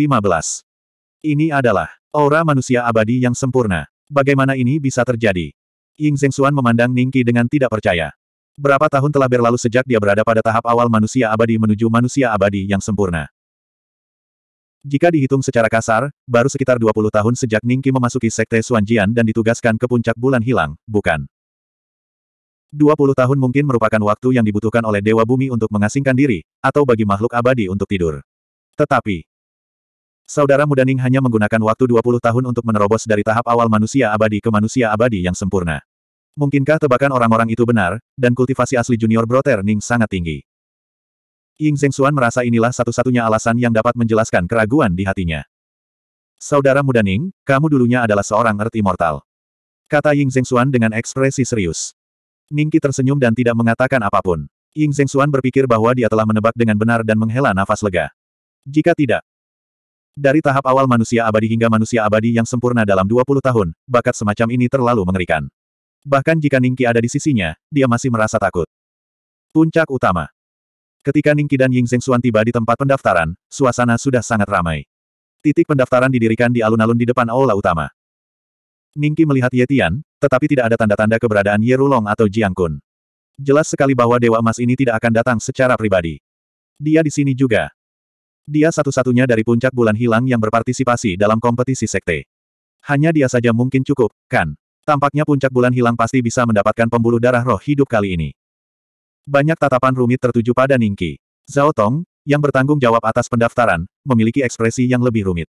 Ini adalah aura manusia abadi yang sempurna. Bagaimana ini bisa terjadi? Ying Zhengxuan memandang Ningqi dengan tidak percaya. Berapa tahun telah berlalu sejak dia berada pada tahap awal manusia abadi menuju manusia abadi yang sempurna. Jika dihitung secara kasar, baru sekitar 20 tahun sejak Ningki memasuki Sekte Suanjian dan ditugaskan ke puncak bulan hilang, bukan? 20 tahun mungkin merupakan waktu yang dibutuhkan oleh Dewa Bumi untuk mengasingkan diri, atau bagi makhluk abadi untuk tidur. Tetapi, Saudara muda Ning hanya menggunakan waktu 20 tahun untuk menerobos dari tahap awal manusia abadi ke manusia abadi yang sempurna. Mungkinkah tebakan orang-orang itu benar, dan kultivasi asli junior broter Ning sangat tinggi? Ying Xuan merasa inilah satu-satunya alasan yang dapat menjelaskan keraguan di hatinya. Saudara muda Ning, kamu dulunya adalah seorang Earth Immortal. Kata Ying Xuan dengan ekspresi serius. Ningki tersenyum dan tidak mengatakan apapun. Ying Xuan berpikir bahwa dia telah menebak dengan benar dan menghela nafas lega. Jika tidak, dari tahap awal manusia abadi hingga manusia abadi yang sempurna dalam 20 tahun, bakat semacam ini terlalu mengerikan. Bahkan jika Ningki ada di sisinya, dia masih merasa takut. Puncak utama Ketika Ningqi dan Ying Zhengxuan tiba di tempat pendaftaran, suasana sudah sangat ramai. Titik pendaftaran didirikan di alun-alun di depan aula utama. Ningqi melihat Ye Tian, tetapi tidak ada tanda-tanda keberadaan Ye Rulong atau Jiang Kun. Jelas sekali bahwa Dewa Emas ini tidak akan datang secara pribadi. Dia di sini juga. Dia satu-satunya dari puncak bulan hilang yang berpartisipasi dalam kompetisi sekte. Hanya dia saja mungkin cukup, kan? Tampaknya puncak bulan hilang pasti bisa mendapatkan pembuluh darah roh hidup kali ini. Banyak tatapan rumit tertuju pada Ningki. Zhao Tong, yang bertanggung jawab atas pendaftaran, memiliki ekspresi yang lebih rumit.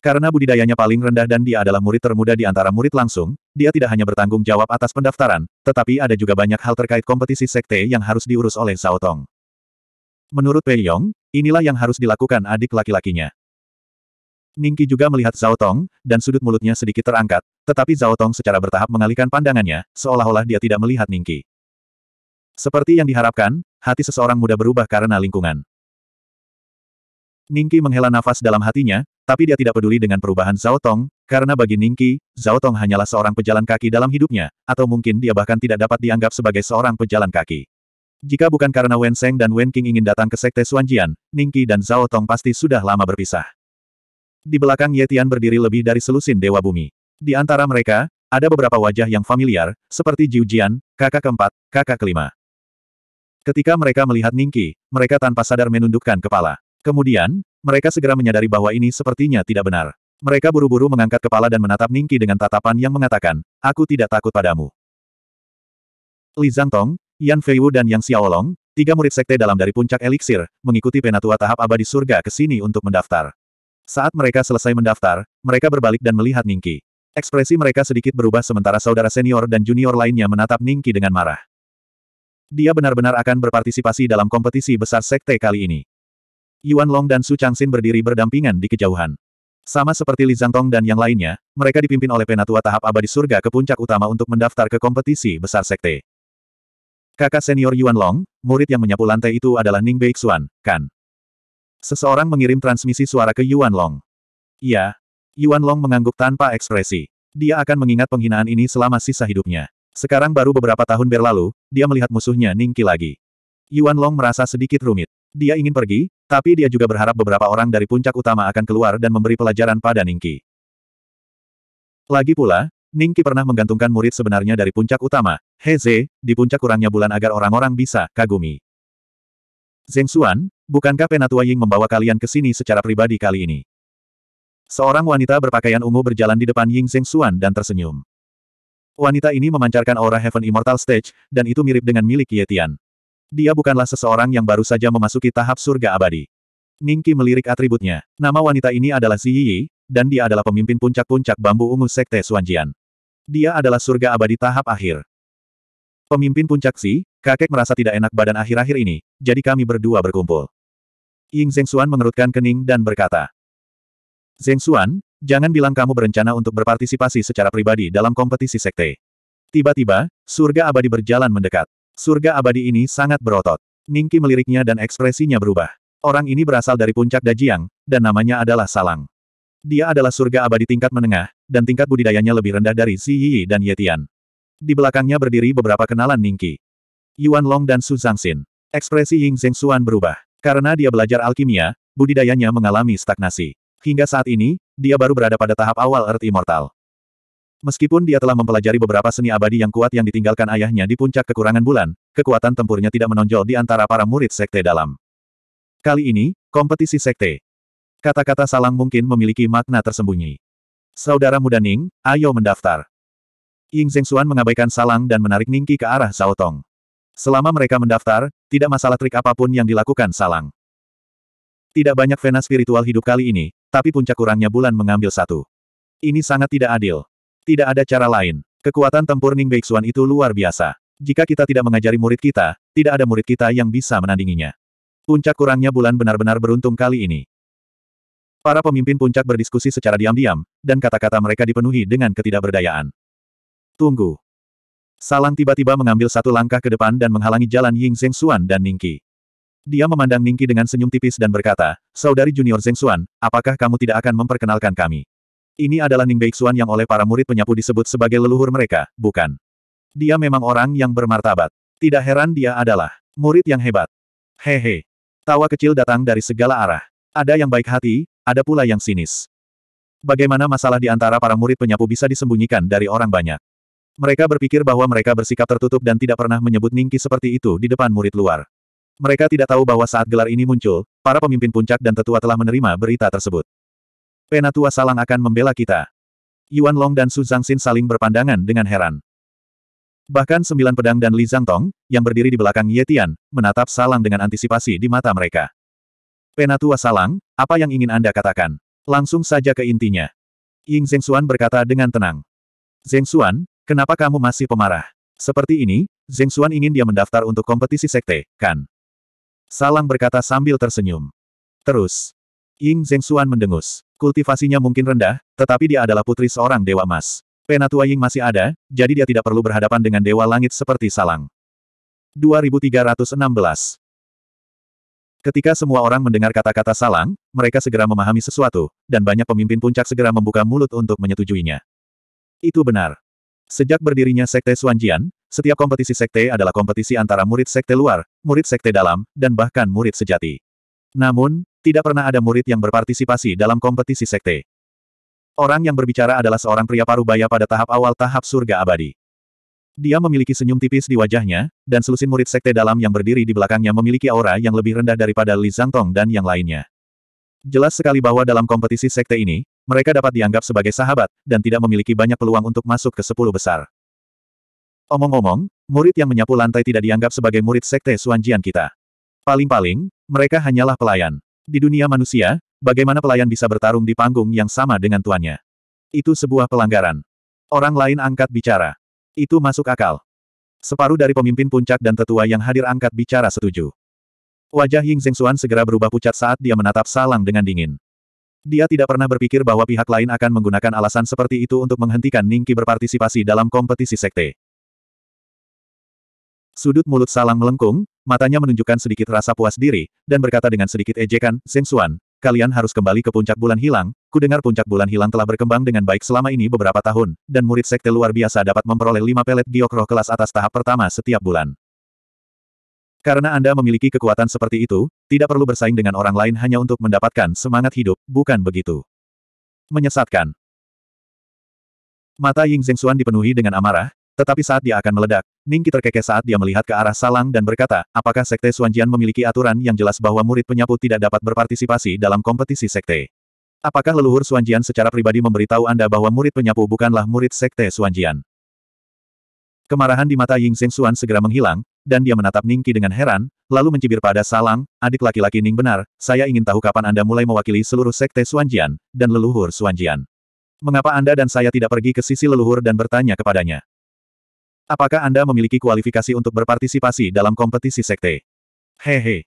Karena budidayanya paling rendah dan dia adalah murid termuda di antara murid langsung, dia tidak hanya bertanggung jawab atas pendaftaran, tetapi ada juga banyak hal terkait kompetisi sekte yang harus diurus oleh Zhao Tong. Menurut Pei Yong, inilah yang harus dilakukan adik laki-lakinya. Ningki juga melihat Zhao Tong, dan sudut mulutnya sedikit terangkat, tetapi Zhao Tong secara bertahap mengalihkan pandangannya, seolah-olah dia tidak melihat Ningki. Seperti yang diharapkan, hati seseorang mudah berubah karena lingkungan. Ningki menghela nafas dalam hatinya, tapi dia tidak peduli dengan perubahan Zhao Tong, karena bagi Ningki, Zhao Tong hanyalah seorang pejalan kaki dalam hidupnya, atau mungkin dia bahkan tidak dapat dianggap sebagai seorang pejalan kaki. Jika bukan karena Wen Seng dan Wen King ingin datang ke Sekte Suanjian, Ningki dan Zhao Tong pasti sudah lama berpisah. Di belakang Yetian berdiri lebih dari selusin Dewa Bumi. Di antara mereka, ada beberapa wajah yang familiar, seperti Jiu Jian, kakak keempat, kakak kelima. Ketika mereka melihat Ningki, mereka tanpa sadar menundukkan kepala. Kemudian, mereka segera menyadari bahwa ini sepertinya tidak benar. Mereka buru-buru mengangkat kepala dan menatap Ningki dengan tatapan yang mengatakan, aku tidak takut padamu. Li Zhangtong, Yan Feiwu dan Yang Xiaolong, tiga murid sekte dalam dari puncak eliksir, mengikuti penatua tahap abadi surga ke sini untuk mendaftar. Saat mereka selesai mendaftar, mereka berbalik dan melihat Ningki. Ekspresi mereka sedikit berubah sementara saudara senior dan junior lainnya menatap Ningki dengan marah. Dia benar-benar akan berpartisipasi dalam kompetisi besar sekte kali ini. Yuan Long dan Su Changxin berdiri berdampingan di kejauhan. Sama seperti Li Zhangtong dan yang lainnya, mereka dipimpin oleh penatua tahap abadi surga ke puncak utama untuk mendaftar ke kompetisi besar sekte. Kakak senior Yuan Long, murid yang menyapu lantai itu adalah Ning Beixuan, kan? Seseorang mengirim transmisi suara ke Yuan Long. Iya. Yuan Long mengangguk tanpa ekspresi. Dia akan mengingat penghinaan ini selama sisa hidupnya. Sekarang baru beberapa tahun berlalu, dia melihat musuhnya Ningki lagi. Yuan Long merasa sedikit rumit. Dia ingin pergi, tapi dia juga berharap beberapa orang dari puncak utama akan keluar dan memberi pelajaran pada Ningki. Lagi pula, Ningki pernah menggantungkan murid sebenarnya dari puncak utama, Heze, di puncak kurangnya bulan agar orang-orang bisa kagumi. Zeng Xuan, bukankah Penatua Ying membawa kalian ke sini secara pribadi kali ini? Seorang wanita berpakaian ungu berjalan di depan Ying Zeng Xuan dan tersenyum. Wanita ini memancarkan aura Heaven Immortal Stage, dan itu mirip dengan milik Yetian. Dia bukanlah seseorang yang baru saja memasuki tahap surga abadi. Ningki melirik atributnya. Nama wanita ini adalah Ziyi, Yi, dan dia adalah pemimpin puncak-puncak bambu ungu Sekte Suanjian. Dia adalah surga abadi tahap akhir. Pemimpin puncak Si, kakek merasa tidak enak badan akhir-akhir ini, jadi kami berdua berkumpul. Ying Xuan mengerutkan kening dan berkata, Zeng Xuan, jangan bilang kamu berencana untuk berpartisipasi secara pribadi dalam kompetisi sekte. Tiba-tiba, surga abadi berjalan mendekat. Surga abadi ini sangat berotot. Ningki meliriknya dan ekspresinya berubah. Orang ini berasal dari puncak Dajiang, dan namanya adalah Salang. Dia adalah surga abadi tingkat menengah, dan tingkat budidayanya lebih rendah dari Xi Yi dan Yetian. Di belakangnya berdiri beberapa kenalan Ningki. Yuan Long dan Su Zhangxin. Ekspresi Ying Zeng Xuan berubah. Karena dia belajar alkimia, budidayanya mengalami stagnasi. Hingga saat ini, dia baru berada pada tahap awal Earth Immortal. Meskipun dia telah mempelajari beberapa seni abadi yang kuat yang ditinggalkan ayahnya di puncak kekurangan bulan, kekuatan tempurnya tidak menonjol di antara para murid sekte dalam. Kali ini, kompetisi sekte. Kata-kata salang mungkin memiliki makna tersembunyi. Saudara muda Ning, ayo mendaftar. Ying Zhengxuan mengabaikan salang dan menarik Ningki ke arah Zhao Tong. Selama mereka mendaftar, tidak masalah trik apapun yang dilakukan salang. Tidak banyak vena spiritual hidup kali ini, tapi puncak kurangnya bulan mengambil satu. Ini sangat tidak adil. Tidak ada cara lain. Kekuatan tempur Ning Beixuan itu luar biasa. Jika kita tidak mengajari murid kita, tidak ada murid kita yang bisa menandinginya. Puncak kurangnya bulan benar-benar beruntung kali ini. Para pemimpin puncak berdiskusi secara diam-diam, dan kata-kata mereka dipenuhi dengan ketidakberdayaan. Tunggu. Salang tiba-tiba mengambil satu langkah ke depan dan menghalangi jalan Ying Zheng Xuan dan Ning Ningqi. Dia memandang Ningki dengan senyum tipis dan berkata, Saudari Junior Zeng Xuan, apakah kamu tidak akan memperkenalkan kami? Ini adalah Ning Baik Xuan yang oleh para murid penyapu disebut sebagai leluhur mereka, bukan? Dia memang orang yang bermartabat. Tidak heran dia adalah murid yang hebat. Hehe. Tawa kecil datang dari segala arah. Ada yang baik hati, ada pula yang sinis. Bagaimana masalah di antara para murid penyapu bisa disembunyikan dari orang banyak? Mereka berpikir bahwa mereka bersikap tertutup dan tidak pernah menyebut Ningki seperti itu di depan murid luar. Mereka tidak tahu bahwa saat gelar ini muncul, para pemimpin puncak dan tetua telah menerima berita tersebut. Penatua Salang akan membela kita. Yuan Long dan Su Zhangxin saling berpandangan dengan heran. Bahkan sembilan pedang dan Li Zhangtong, yang berdiri di belakang Ye Tian, menatap Salang dengan antisipasi di mata mereka. Penatua Salang, apa yang ingin Anda katakan? Langsung saja ke intinya. Ying Zheng Xuan berkata dengan tenang. Zheng Xuan, kenapa kamu masih pemarah? Seperti ini, Zheng Xuan ingin dia mendaftar untuk kompetisi sekte, kan? Salang berkata sambil tersenyum. Terus. Ying Zhengxuan mendengus. Kultivasinya mungkin rendah, tetapi dia adalah putri seorang Dewa emas. Penatua Ying masih ada, jadi dia tidak perlu berhadapan dengan Dewa Langit seperti Salang. 2316 Ketika semua orang mendengar kata-kata Salang, mereka segera memahami sesuatu, dan banyak pemimpin puncak segera membuka mulut untuk menyetujuinya. Itu benar. Sejak berdirinya Sekte Suanjian, setiap kompetisi sekte adalah kompetisi antara murid sekte luar, murid sekte dalam, dan bahkan murid sejati. Namun, tidak pernah ada murid yang berpartisipasi dalam kompetisi sekte. Orang yang berbicara adalah seorang pria parubaya pada tahap awal tahap surga abadi. Dia memiliki senyum tipis di wajahnya, dan selusin murid sekte dalam yang berdiri di belakangnya memiliki aura yang lebih rendah daripada Li Zhangtong dan yang lainnya. Jelas sekali bahwa dalam kompetisi sekte ini, mereka dapat dianggap sebagai sahabat, dan tidak memiliki banyak peluang untuk masuk ke sepuluh besar. Omong-omong, murid yang menyapu lantai tidak dianggap sebagai murid sekte Suanjian kita. Paling-paling, mereka hanyalah pelayan. Di dunia manusia, bagaimana pelayan bisa bertarung di panggung yang sama dengan tuannya? Itu sebuah pelanggaran. Orang lain angkat bicara. Itu masuk akal. Separuh dari pemimpin puncak dan tetua yang hadir angkat bicara setuju. Wajah Ying Xuan segera berubah pucat saat dia menatap Salang dengan dingin. Dia tidak pernah berpikir bahwa pihak lain akan menggunakan alasan seperti itu untuk menghentikan Ningki berpartisipasi dalam kompetisi sekte. Sudut mulut Salang melengkung, matanya menunjukkan sedikit rasa puas diri, dan berkata dengan sedikit ejekan, Zeng Xuan, kalian harus kembali ke puncak bulan hilang, Ku dengar puncak bulan hilang telah berkembang dengan baik selama ini beberapa tahun, dan murid sekte luar biasa dapat memperoleh lima pelet giok kelas atas tahap pertama setiap bulan. Karena Anda memiliki kekuatan seperti itu, tidak perlu bersaing dengan orang lain hanya untuk mendapatkan semangat hidup, bukan begitu. Menyesatkan. Mata Ying Zhengxuan dipenuhi dengan amarah, tetapi saat dia akan meledak, Ningki terkekeh saat dia melihat ke arah Salang dan berkata, apakah Sekte Suanjian memiliki aturan yang jelas bahwa murid penyapu tidak dapat berpartisipasi dalam kompetisi Sekte? Apakah leluhur Suanjian secara pribadi memberitahu Anda bahwa murid penyapu bukanlah murid Sekte Suanjian? Kemarahan di mata Ying Seng Suan segera menghilang, dan dia menatap Ningki dengan heran, lalu mencibir pada Salang, adik laki-laki Ning benar, saya ingin tahu kapan Anda mulai mewakili seluruh Sekte Suanjian, dan leluhur Suanjian. Mengapa Anda dan saya tidak pergi ke sisi leluhur dan bertanya kepadanya? Apakah Anda memiliki kualifikasi untuk berpartisipasi dalam kompetisi sekte? Hehe.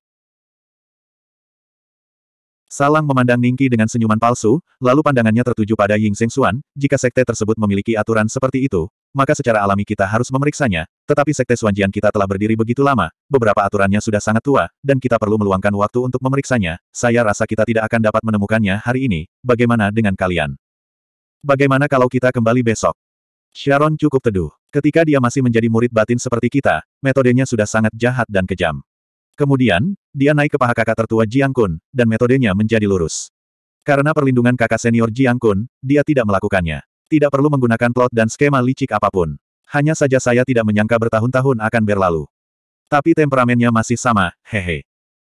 Salang memandang Ningki dengan senyuman palsu, lalu pandangannya tertuju pada Ying Seng Xuan, jika sekte tersebut memiliki aturan seperti itu, maka secara alami kita harus memeriksanya, tetapi sekte Suanjian kita telah berdiri begitu lama, beberapa aturannya sudah sangat tua, dan kita perlu meluangkan waktu untuk memeriksanya, saya rasa kita tidak akan dapat menemukannya hari ini, bagaimana dengan kalian? Bagaimana kalau kita kembali besok? Sharon cukup teduh. Ketika dia masih menjadi murid batin seperti kita, metodenya sudah sangat jahat dan kejam. Kemudian, dia naik ke paha kakak tertua Jiang Kun, dan metodenya menjadi lurus. Karena perlindungan kakak senior Jiang Kun, dia tidak melakukannya. Tidak perlu menggunakan plot dan skema licik apapun. Hanya saja saya tidak menyangka bertahun-tahun akan berlalu. Tapi temperamennya masih sama, hehe.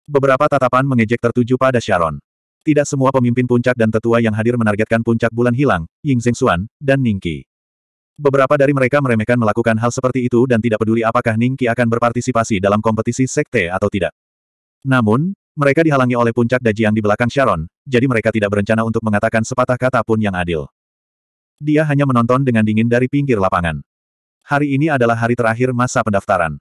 Beberapa tatapan mengejek tertuju pada Sharon. Tidak semua pemimpin puncak dan tetua yang hadir menargetkan puncak bulan hilang, Ying Zhengxuan, dan Ningqi. Beberapa dari mereka meremehkan melakukan hal seperti itu dan tidak peduli apakah Ningki akan berpartisipasi dalam kompetisi sekte atau tidak. Namun, mereka dihalangi oleh puncak Dajiang di belakang Sharon, jadi mereka tidak berencana untuk mengatakan sepatah kata pun yang adil. Dia hanya menonton dengan dingin dari pinggir lapangan. Hari ini adalah hari terakhir masa pendaftaran.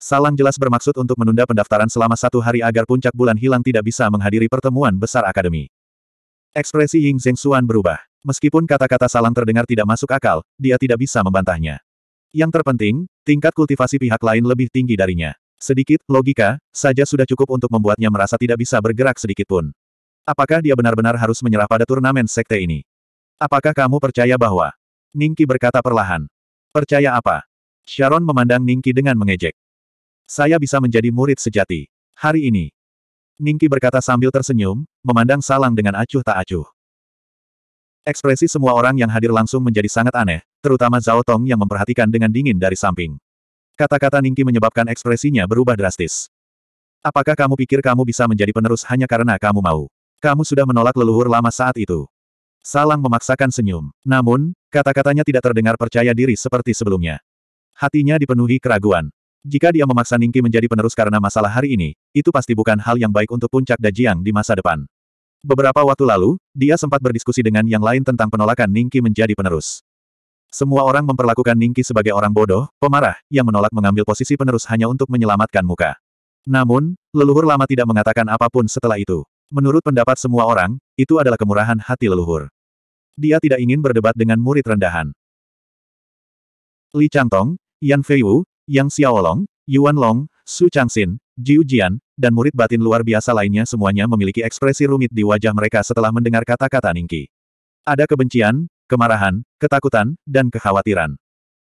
Salang jelas bermaksud untuk menunda pendaftaran selama satu hari agar puncak bulan hilang tidak bisa menghadiri pertemuan besar akademi. Ekspresi Ying Zheng Xuan berubah. Meskipun kata-kata Salang terdengar tidak masuk akal, dia tidak bisa membantahnya. Yang terpenting, tingkat kultivasi pihak lain lebih tinggi darinya. Sedikit logika saja sudah cukup untuk membuatnya merasa tidak bisa bergerak sedikitpun. Apakah dia benar-benar harus menyerah pada turnamen sekte ini? Apakah kamu percaya bahwa? Ningki berkata perlahan. Percaya apa? Sharon memandang Ningki dengan mengejek. Saya bisa menjadi murid sejati. Hari ini. Ningki berkata sambil tersenyum, memandang Salang dengan acuh tak acuh. Ekspresi semua orang yang hadir langsung menjadi sangat aneh, terutama Zhao Tong yang memperhatikan dengan dingin dari samping. Kata-kata Ningki menyebabkan ekspresinya berubah drastis. Apakah kamu pikir kamu bisa menjadi penerus hanya karena kamu mau? Kamu sudah menolak leluhur lama saat itu. Salang memaksakan senyum. Namun, kata-katanya tidak terdengar percaya diri seperti sebelumnya. Hatinya dipenuhi keraguan. Jika dia memaksa Ningki menjadi penerus karena masalah hari ini, itu pasti bukan hal yang baik untuk puncak Dajiang di masa depan. Beberapa waktu lalu, dia sempat berdiskusi dengan yang lain tentang penolakan Ningki menjadi penerus. Semua orang memperlakukan Ningki sebagai orang bodoh, pemarah, yang menolak mengambil posisi penerus hanya untuk menyelamatkan muka. Namun, leluhur lama tidak mengatakan apapun setelah itu. Menurut pendapat semua orang, itu adalah kemurahan hati leluhur. Dia tidak ingin berdebat dengan murid rendahan. Li Changtong, Yan Feiwu, Yang Xiaolong, Yuan Long, Su Changxin, Jiu Jian, dan murid batin luar biasa lainnya semuanya memiliki ekspresi rumit di wajah mereka setelah mendengar kata-kata Ningki. Ada kebencian, kemarahan, ketakutan, dan kekhawatiran.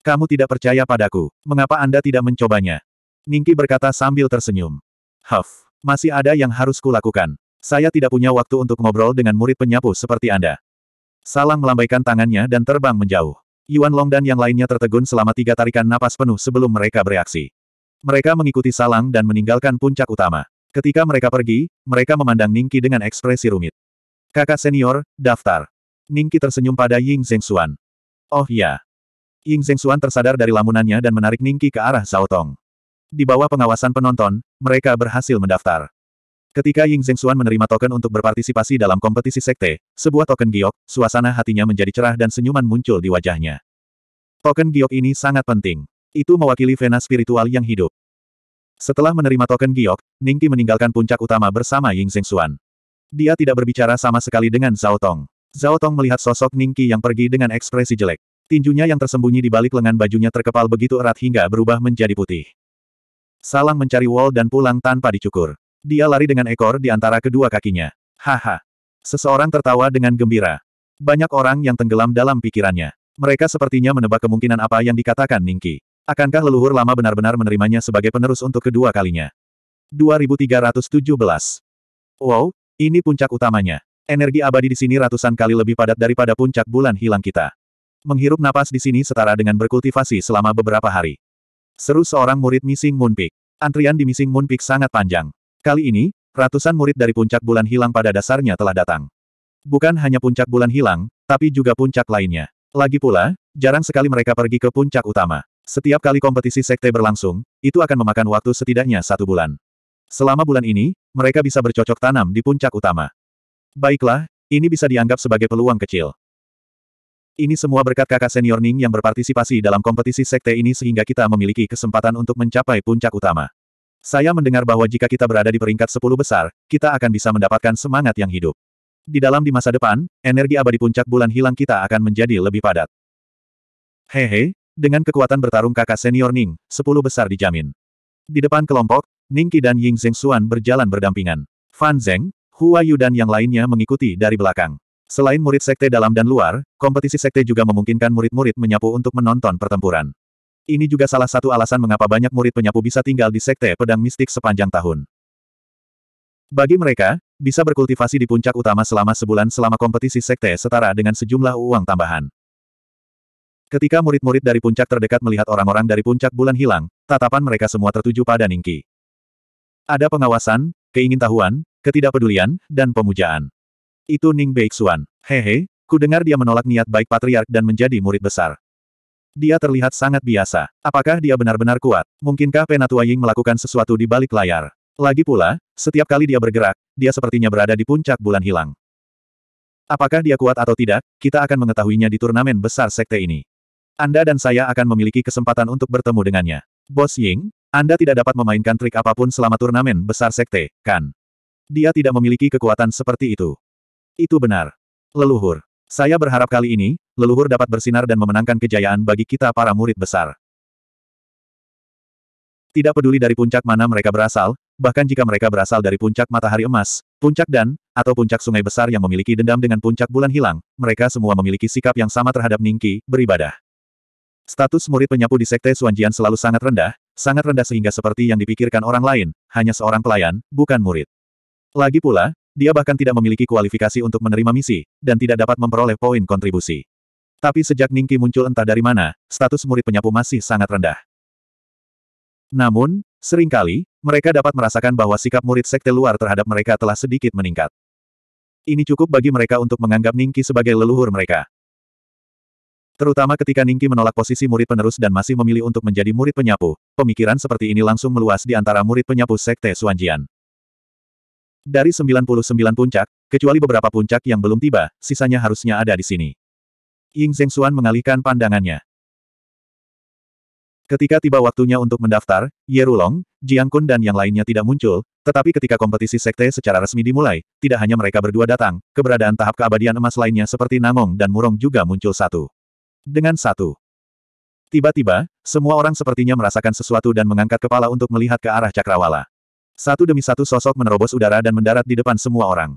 Kamu tidak percaya padaku, mengapa Anda tidak mencobanya? Ningki berkata sambil tersenyum. Huff, masih ada yang harus kulakukan. Saya tidak punya waktu untuk ngobrol dengan murid penyapu seperti Anda. Salang melambaikan tangannya dan terbang menjauh. Yuan Long dan yang lainnya tertegun selama tiga tarikan napas penuh sebelum mereka bereaksi. Mereka mengikuti Salang dan meninggalkan puncak utama. Ketika mereka pergi, mereka memandang Ningki dengan ekspresi rumit. Kakak senior, daftar. Ningki tersenyum pada Ying Zhengxuan. Oh ya. Ying Zhengxuan tersadar dari lamunannya dan menarik Ningki ke arah Zhao Tong. Di bawah pengawasan penonton, mereka berhasil mendaftar. Ketika Ying Zhengxuan menerima token untuk berpartisipasi dalam kompetisi sekte, sebuah token giok, suasana hatinya menjadi cerah dan senyuman muncul di wajahnya. Token giok ini sangat penting. Itu mewakili vena spiritual yang hidup. Setelah menerima token giok, Ningki meninggalkan puncak utama bersama Ying Xuan. Dia tidak berbicara sama sekali dengan Zhao Tong. Zhao Tong melihat sosok Ningki yang pergi dengan ekspresi jelek. Tinjunya yang tersembunyi di balik lengan bajunya terkepal begitu erat hingga berubah menjadi putih. Salang mencari wall dan pulang tanpa dicukur. Dia lari dengan ekor di antara kedua kakinya. Haha. Seseorang tertawa dengan gembira. Banyak orang yang tenggelam dalam pikirannya. Mereka sepertinya menebak kemungkinan apa yang dikatakan Ningki. Akankah leluhur lama benar-benar menerimanya sebagai penerus untuk kedua kalinya? 2317. Wow, ini puncak utamanya. Energi abadi di sini ratusan kali lebih padat daripada puncak bulan hilang kita. Menghirup napas di sini setara dengan berkultivasi selama beberapa hari. Seru seorang murid Missing Moon Peak. Antrian di Missing Moon Peak sangat panjang. Kali ini, ratusan murid dari puncak bulan hilang pada dasarnya telah datang. Bukan hanya puncak bulan hilang, tapi juga puncak lainnya. Lagi pula, jarang sekali mereka pergi ke puncak utama. Setiap kali kompetisi sekte berlangsung, itu akan memakan waktu setidaknya satu bulan. Selama bulan ini, mereka bisa bercocok tanam di puncak utama. Baiklah, ini bisa dianggap sebagai peluang kecil. Ini semua berkat kakak senior Ning yang berpartisipasi dalam kompetisi sekte ini sehingga kita memiliki kesempatan untuk mencapai puncak utama. Saya mendengar bahwa jika kita berada di peringkat 10 besar, kita akan bisa mendapatkan semangat yang hidup. Di dalam di masa depan, energi abadi puncak bulan hilang kita akan menjadi lebih padat. Hehe, dengan kekuatan bertarung kakak senior Ning, sepuluh besar dijamin. Di depan kelompok, Ningqi dan Ying Xuan berjalan berdampingan. Fan Zeng, Hua Yu dan yang lainnya mengikuti dari belakang. Selain murid sekte dalam dan luar, kompetisi sekte juga memungkinkan murid-murid menyapu untuk menonton pertempuran. Ini juga salah satu alasan mengapa banyak murid penyapu bisa tinggal di sekte pedang mistik sepanjang tahun. Bagi mereka, bisa berkultivasi di puncak utama selama sebulan selama kompetisi sekte setara dengan sejumlah uang tambahan. Ketika murid-murid dari puncak terdekat melihat orang-orang dari puncak bulan hilang, tatapan mereka semua tertuju pada Ningki. Ada pengawasan, keingintahuan, ketidakpedulian, dan pemujaan. Itu Ning Beixuan. Hehe, ku dengar dia menolak niat baik patriark dan menjadi murid besar. Dia terlihat sangat biasa. Apakah dia benar-benar kuat? Mungkinkah Penatua Ying melakukan sesuatu di balik layar? Lagi pula, setiap kali dia bergerak, dia sepertinya berada di puncak bulan hilang. Apakah dia kuat atau tidak, kita akan mengetahuinya di turnamen besar sekte ini. Anda dan saya akan memiliki kesempatan untuk bertemu dengannya. Bos Ying, Anda tidak dapat memainkan trik apapun selama turnamen besar sekte, kan? Dia tidak memiliki kekuatan seperti itu. Itu benar. Leluhur. Saya berharap kali ini, leluhur dapat bersinar dan memenangkan kejayaan bagi kita para murid besar. Tidak peduli dari puncak mana mereka berasal, bahkan jika mereka berasal dari puncak matahari emas, puncak dan, atau puncak sungai besar yang memiliki dendam dengan puncak bulan hilang, mereka semua memiliki sikap yang sama terhadap Ningki, beribadah. Status murid penyapu di Sekte Suanjian selalu sangat rendah, sangat rendah sehingga seperti yang dipikirkan orang lain, hanya seorang pelayan, bukan murid. Lagi pula, dia bahkan tidak memiliki kualifikasi untuk menerima misi, dan tidak dapat memperoleh poin kontribusi. Tapi sejak Ningki muncul entah dari mana, status murid penyapu masih sangat rendah. Namun, seringkali, mereka dapat merasakan bahwa sikap murid sekte luar terhadap mereka telah sedikit meningkat. Ini cukup bagi mereka untuk menganggap Ningki sebagai leluhur mereka. Terutama ketika Ningki menolak posisi murid penerus dan masih memilih untuk menjadi murid penyapu, pemikiran seperti ini langsung meluas di antara murid penyapu Sekte Suanjian. Dari 99 puncak, kecuali beberapa puncak yang belum tiba, sisanya harusnya ada di sini. Ying Xuan mengalihkan pandangannya. Ketika tiba waktunya untuk mendaftar, Ye Rulong, Jiang Kun dan yang lainnya tidak muncul, tetapi ketika kompetisi sekte secara resmi dimulai, tidak hanya mereka berdua datang, keberadaan tahap keabadian emas lainnya seperti Nangong dan Murong juga muncul satu dengan satu. Tiba-tiba, semua orang sepertinya merasakan sesuatu dan mengangkat kepala untuk melihat ke arah cakrawala. Satu demi satu sosok menerobos udara dan mendarat di depan semua orang.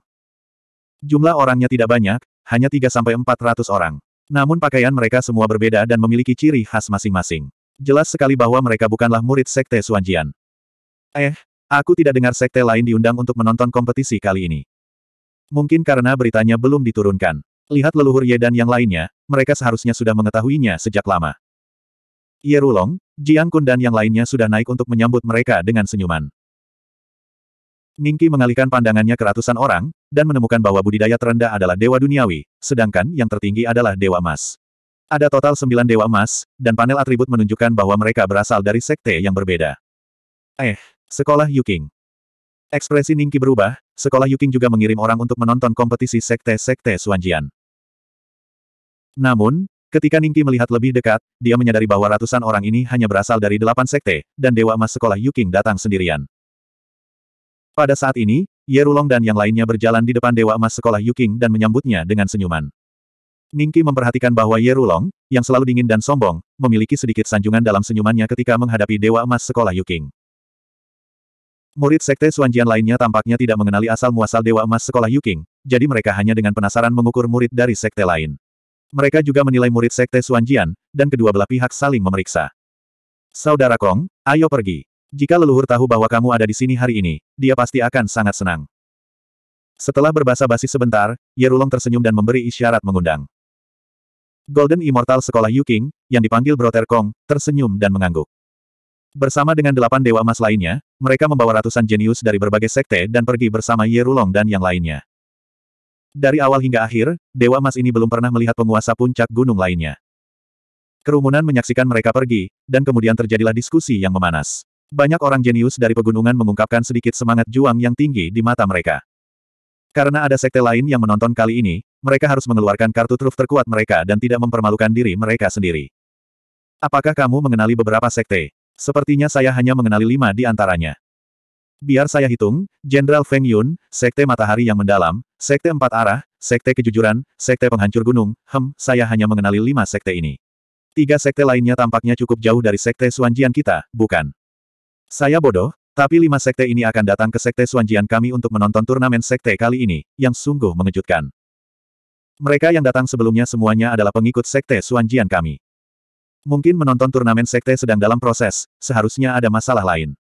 Jumlah orangnya tidak banyak, hanya 3-400 orang. Namun pakaian mereka semua berbeda dan memiliki ciri khas masing-masing. Jelas sekali bahwa mereka bukanlah murid Sekte Suanjian. Eh, aku tidak dengar Sekte lain diundang untuk menonton kompetisi kali ini. Mungkin karena beritanya belum diturunkan. Lihat leluhur Ye dan yang lainnya, mereka seharusnya sudah mengetahuinya sejak lama. Ye Rulong, Jiang Kun dan yang lainnya sudah naik untuk menyambut mereka dengan senyuman. Ningki mengalihkan pandangannya ke ratusan orang, dan menemukan bahwa budidaya terendah adalah dewa duniawi, sedangkan yang tertinggi adalah dewa emas. Ada total sembilan dewa emas, dan panel atribut menunjukkan bahwa mereka berasal dari sekte yang berbeda. Eh, sekolah Yuking. Ekspresi Ningki berubah, Sekolah Yuking juga mengirim orang untuk menonton kompetisi sekte-sekte Suanjian. Namun, ketika Ningki melihat lebih dekat, dia menyadari bahwa ratusan orang ini hanya berasal dari delapan sekte, dan Dewa Emas Sekolah Yuking datang sendirian. Pada saat ini, Yerulong dan yang lainnya berjalan di depan Dewa Emas Sekolah Yuking dan menyambutnya dengan senyuman. Ningki memperhatikan bahwa Yerulong, yang selalu dingin dan sombong, memiliki sedikit sanjungan dalam senyumannya ketika menghadapi Dewa Emas Sekolah Yuking. Murid Sekte Suanjian lainnya tampaknya tidak mengenali asal-muasal Dewa Emas Sekolah Yuking, jadi mereka hanya dengan penasaran mengukur murid dari sekte lain. Mereka juga menilai murid Sekte Suanjian, dan kedua belah pihak saling memeriksa. Saudara Kong, ayo pergi. Jika leluhur tahu bahwa kamu ada di sini hari ini, dia pasti akan sangat senang. Setelah berbahasa basi sebentar, Yerulong tersenyum dan memberi isyarat mengundang. Golden Immortal Sekolah Yuking, yang dipanggil Brother Kong, tersenyum dan mengangguk. Bersama dengan delapan dewa emas lainnya, mereka membawa ratusan jenius dari berbagai sekte dan pergi bersama Yerulong dan yang lainnya. Dari awal hingga akhir, Dewa Mas ini belum pernah melihat penguasa puncak gunung lainnya. Kerumunan menyaksikan mereka pergi, dan kemudian terjadilah diskusi yang memanas. Banyak orang jenius dari pegunungan mengungkapkan sedikit semangat juang yang tinggi di mata mereka. Karena ada sekte lain yang menonton kali ini, mereka harus mengeluarkan kartu truf terkuat mereka dan tidak mempermalukan diri mereka sendiri. Apakah kamu mengenali beberapa sekte? Sepertinya saya hanya mengenali lima di antaranya. Biar saya hitung, Jenderal Feng Yun, Sekte Matahari yang Mendalam, Sekte Empat Arah, Sekte Kejujuran, Sekte Penghancur Gunung, hem, saya hanya mengenali lima sekte ini. Tiga sekte lainnya tampaknya cukup jauh dari Sekte Suanjian kita, bukan? Saya bodoh, tapi lima sekte ini akan datang ke Sekte Suanjian kami untuk menonton turnamen sekte kali ini, yang sungguh mengejutkan. Mereka yang datang sebelumnya semuanya adalah pengikut Sekte Suanjian kami. Mungkin menonton turnamen sekte sedang dalam proses, seharusnya ada masalah lain.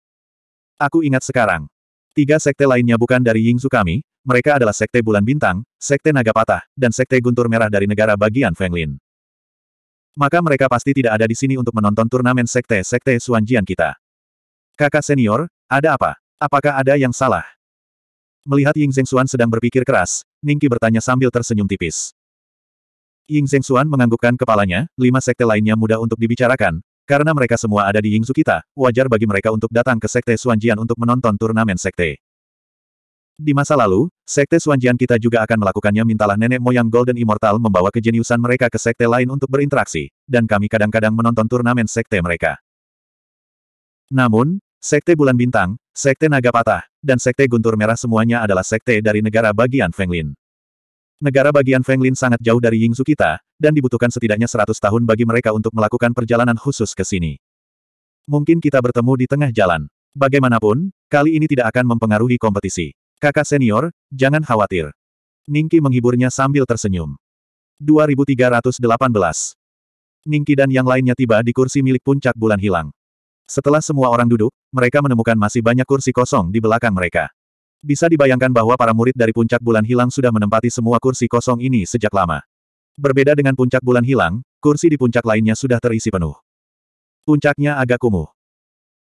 Aku ingat sekarang. Tiga sekte lainnya bukan dari Yingzu kami, mereka adalah sekte Bulan Bintang, sekte Naga Patah, dan sekte Guntur Merah dari negara bagian Fenglin. Maka mereka pasti tidak ada di sini untuk menonton turnamen sekte-sekte Suanjian kita. Kakak senior, ada apa? Apakah ada yang salah? Melihat Ying Suan sedang berpikir keras, Ningqi bertanya sambil tersenyum tipis. Ying Zhengxuan menganggukkan kepalanya, lima sekte lainnya mudah untuk dibicarakan, karena mereka semua ada di Ying Sukita, wajar bagi mereka untuk datang ke sekte Suanjian untuk menonton turnamen sekte. Di masa lalu, sekte Suanjian kita juga akan melakukannya mintalah nenek moyang Golden Immortal membawa kejeniusan mereka ke sekte lain untuk berinteraksi, dan kami kadang-kadang menonton turnamen sekte mereka. Namun, sekte Bulan Bintang, sekte Naga Patah, dan sekte Guntur Merah semuanya adalah sekte dari negara bagian Fenglin negara bagian Fenglin sangat jauh dari Yingzu kita, dan dibutuhkan setidaknya 100 tahun bagi mereka untuk melakukan perjalanan khusus ke sini. Mungkin kita bertemu di tengah jalan. Bagaimanapun, kali ini tidak akan mempengaruhi kompetisi. Kakak senior, jangan khawatir. Ningki menghiburnya sambil tersenyum. 2318 Ningki dan yang lainnya tiba di kursi milik puncak bulan hilang. Setelah semua orang duduk, mereka menemukan masih banyak kursi kosong di belakang mereka. Bisa dibayangkan bahwa para murid dari puncak bulan hilang sudah menempati semua kursi kosong ini sejak lama. Berbeda dengan puncak bulan hilang, kursi di puncak lainnya sudah terisi penuh. Puncaknya agak kumuh.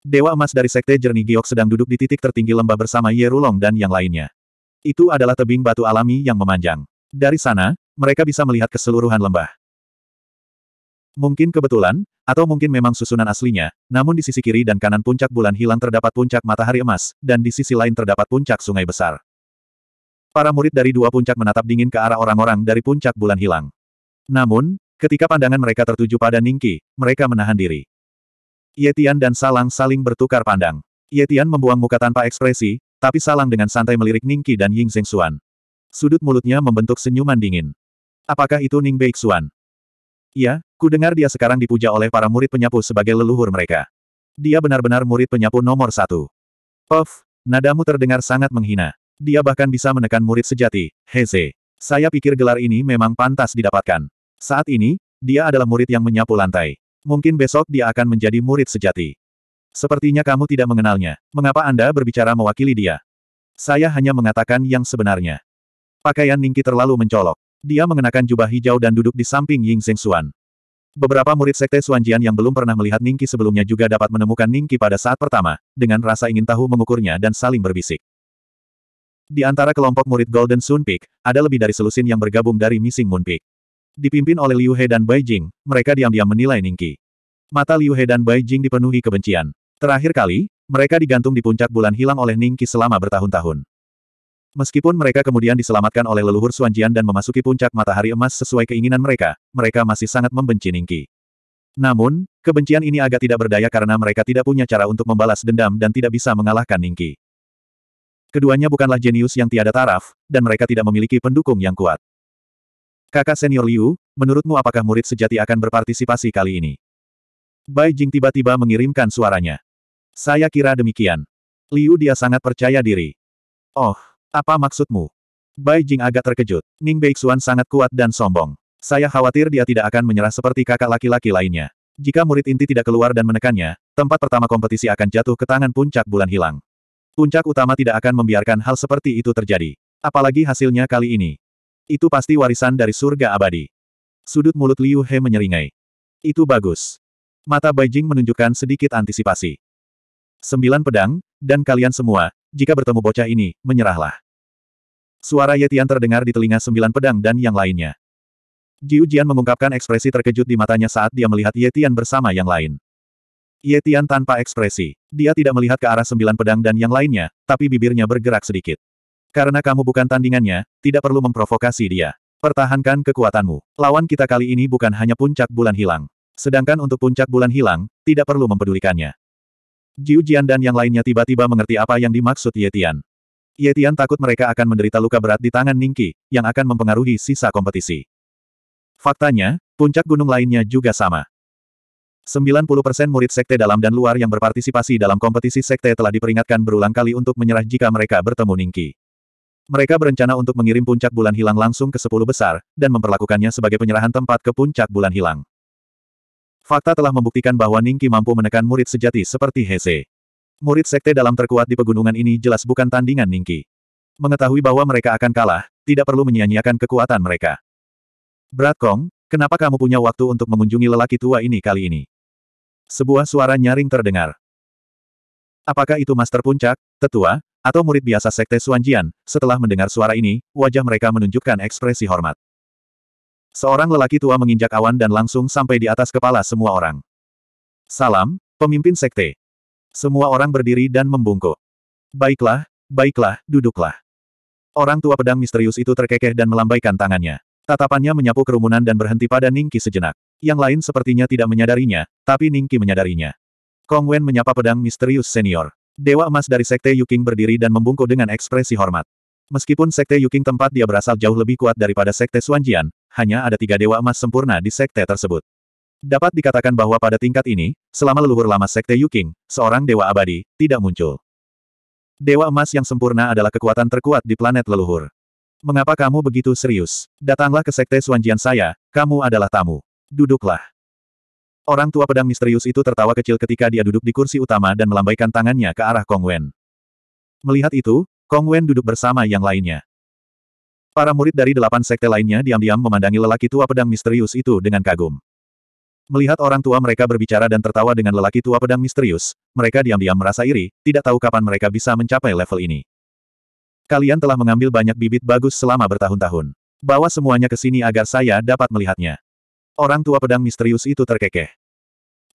Dewa emas dari sekte Jernih Giok sedang duduk di titik tertinggi lembah bersama Yerulong dan yang lainnya. Itu adalah tebing batu alami yang memanjang. Dari sana, mereka bisa melihat keseluruhan lembah. Mungkin kebetulan, atau mungkin memang susunan aslinya, namun di sisi kiri dan kanan puncak bulan hilang terdapat puncak matahari emas, dan di sisi lain terdapat puncak sungai besar. Para murid dari dua puncak menatap dingin ke arah orang-orang dari puncak bulan hilang. Namun, ketika pandangan mereka tertuju pada Ningki, mereka menahan diri. Yetian dan Salang saling bertukar pandang. Yetian membuang muka tanpa ekspresi, tapi Salang dengan santai melirik Ningki dan Ying Zhengxuan. Sudut mulutnya membentuk senyuman dingin. Apakah itu Ning Beixuan? Iya, ku dengar dia sekarang dipuja oleh para murid penyapu sebagai leluhur mereka. Dia benar-benar murid penyapu nomor satu. Puff, nadamu terdengar sangat menghina. Dia bahkan bisa menekan murid sejati, Heze. Saya pikir gelar ini memang pantas didapatkan. Saat ini, dia adalah murid yang menyapu lantai. Mungkin besok dia akan menjadi murid sejati. Sepertinya kamu tidak mengenalnya. Mengapa Anda berbicara mewakili dia? Saya hanya mengatakan yang sebenarnya. Pakaian Ningki terlalu mencolok. Dia mengenakan jubah hijau dan duduk di samping Ying Xuan. Beberapa murid sekte Suanjian yang belum pernah melihat Ningki sebelumnya juga dapat menemukan Ningki pada saat pertama, dengan rasa ingin tahu mengukurnya dan saling berbisik. Di antara kelompok murid Golden Sun Peak, ada lebih dari selusin yang bergabung dari Missing Moon Peak. Dipimpin oleh Liu He dan Bai Jing, mereka diam-diam menilai Ningki. Mata Liu He dan Bai Jing dipenuhi kebencian. Terakhir kali, mereka digantung di puncak bulan hilang oleh Ningki selama bertahun-tahun. Meskipun mereka kemudian diselamatkan oleh leluhur Suanjian dan memasuki puncak matahari emas sesuai keinginan mereka, mereka masih sangat membenci Ningki. Namun, kebencian ini agak tidak berdaya karena mereka tidak punya cara untuk membalas dendam dan tidak bisa mengalahkan Ningki. Keduanya bukanlah jenius yang tiada taraf, dan mereka tidak memiliki pendukung yang kuat. Kakak senior Liu, menurutmu apakah murid sejati akan berpartisipasi kali ini? Bai Jing tiba-tiba mengirimkan suaranya. Saya kira demikian. Liu dia sangat percaya diri. Oh, apa maksudmu? Bai Jing agak terkejut. Ning Beixuan sangat kuat dan sombong. Saya khawatir dia tidak akan menyerah seperti kakak laki-laki lainnya. Jika murid inti tidak keluar dan menekannya, tempat pertama kompetisi akan jatuh ke tangan puncak bulan hilang. Puncak utama tidak akan membiarkan hal seperti itu terjadi. Apalagi hasilnya kali ini. Itu pasti warisan dari surga abadi. Sudut mulut Liu He menyeringai. Itu bagus. Mata Bai Jing menunjukkan sedikit antisipasi. Sembilan pedang, dan kalian semua, jika bertemu bocah ini, menyerahlah. Suara Yetian terdengar di telinga sembilan pedang dan yang lainnya. Jiu Jian mengungkapkan ekspresi terkejut di matanya saat dia melihat Yetian bersama yang lain. Yetian tanpa ekspresi. Dia tidak melihat ke arah sembilan pedang dan yang lainnya, tapi bibirnya bergerak sedikit. Karena kamu bukan tandingannya, tidak perlu memprovokasi dia. Pertahankan kekuatanmu. Lawan kita kali ini bukan hanya puncak bulan hilang. Sedangkan untuk puncak bulan hilang, tidak perlu mempedulikannya. Jiu Jian dan yang lainnya tiba-tiba mengerti apa yang dimaksud Yetian. Ye Tian takut mereka akan menderita luka berat di tangan Ningki, yang akan mempengaruhi sisa kompetisi. Faktanya, puncak gunung lainnya juga sama. 90% murid sekte dalam dan luar yang berpartisipasi dalam kompetisi sekte telah diperingatkan berulang kali untuk menyerah jika mereka bertemu Ningki. Mereka berencana untuk mengirim puncak bulan hilang langsung ke sepuluh besar, dan memperlakukannya sebagai penyerahan tempat ke puncak bulan hilang. Fakta telah membuktikan bahwa Ningki mampu menekan murid sejati seperti Heze. Murid sekte dalam terkuat di pegunungan ini jelas bukan tandingan Ningki. Mengetahui bahwa mereka akan kalah, tidak perlu menyia-nyiakan kekuatan mereka. Brad Kong, kenapa kamu punya waktu untuk mengunjungi lelaki tua ini kali ini? Sebuah suara nyaring terdengar. Apakah itu Master Puncak, Tetua, atau murid biasa Sekte Suanjian? Setelah mendengar suara ini, wajah mereka menunjukkan ekspresi hormat. Seorang lelaki tua menginjak awan dan langsung sampai di atas kepala semua orang. Salam, pemimpin Sekte. Semua orang berdiri dan membungkuk. Baiklah, baiklah, duduklah. Orang tua pedang misterius itu terkekeh dan melambaikan tangannya. Tatapannya menyapu kerumunan dan berhenti pada Ningki sejenak. Yang lain sepertinya tidak menyadarinya, tapi Ningki menyadarinya. Kong Wen menyapa pedang misterius senior. Dewa emas dari Sekte Yuking berdiri dan membungkuk dengan ekspresi hormat. Meskipun Sekte Yuking tempat dia berasal jauh lebih kuat daripada Sekte Suanjian, hanya ada tiga dewa emas sempurna di Sekte tersebut. Dapat dikatakan bahwa pada tingkat ini, selama leluhur lama Sekte Yuking, seorang dewa abadi, tidak muncul. Dewa emas yang sempurna adalah kekuatan terkuat di planet leluhur. Mengapa kamu begitu serius? Datanglah ke Sekte Suanjian saya, kamu adalah tamu. Duduklah. Orang tua pedang misterius itu tertawa kecil ketika dia duduk di kursi utama dan melambaikan tangannya ke arah Kong Wen. Melihat itu, Kong Wen duduk bersama yang lainnya. Para murid dari delapan sekte lainnya diam-diam memandangi lelaki tua pedang misterius itu dengan kagum. Melihat orang tua mereka berbicara dan tertawa dengan lelaki tua pedang misterius, mereka diam-diam merasa iri, tidak tahu kapan mereka bisa mencapai level ini. Kalian telah mengambil banyak bibit bagus selama bertahun-tahun. Bawa semuanya ke sini agar saya dapat melihatnya. Orang tua pedang misterius itu terkekeh.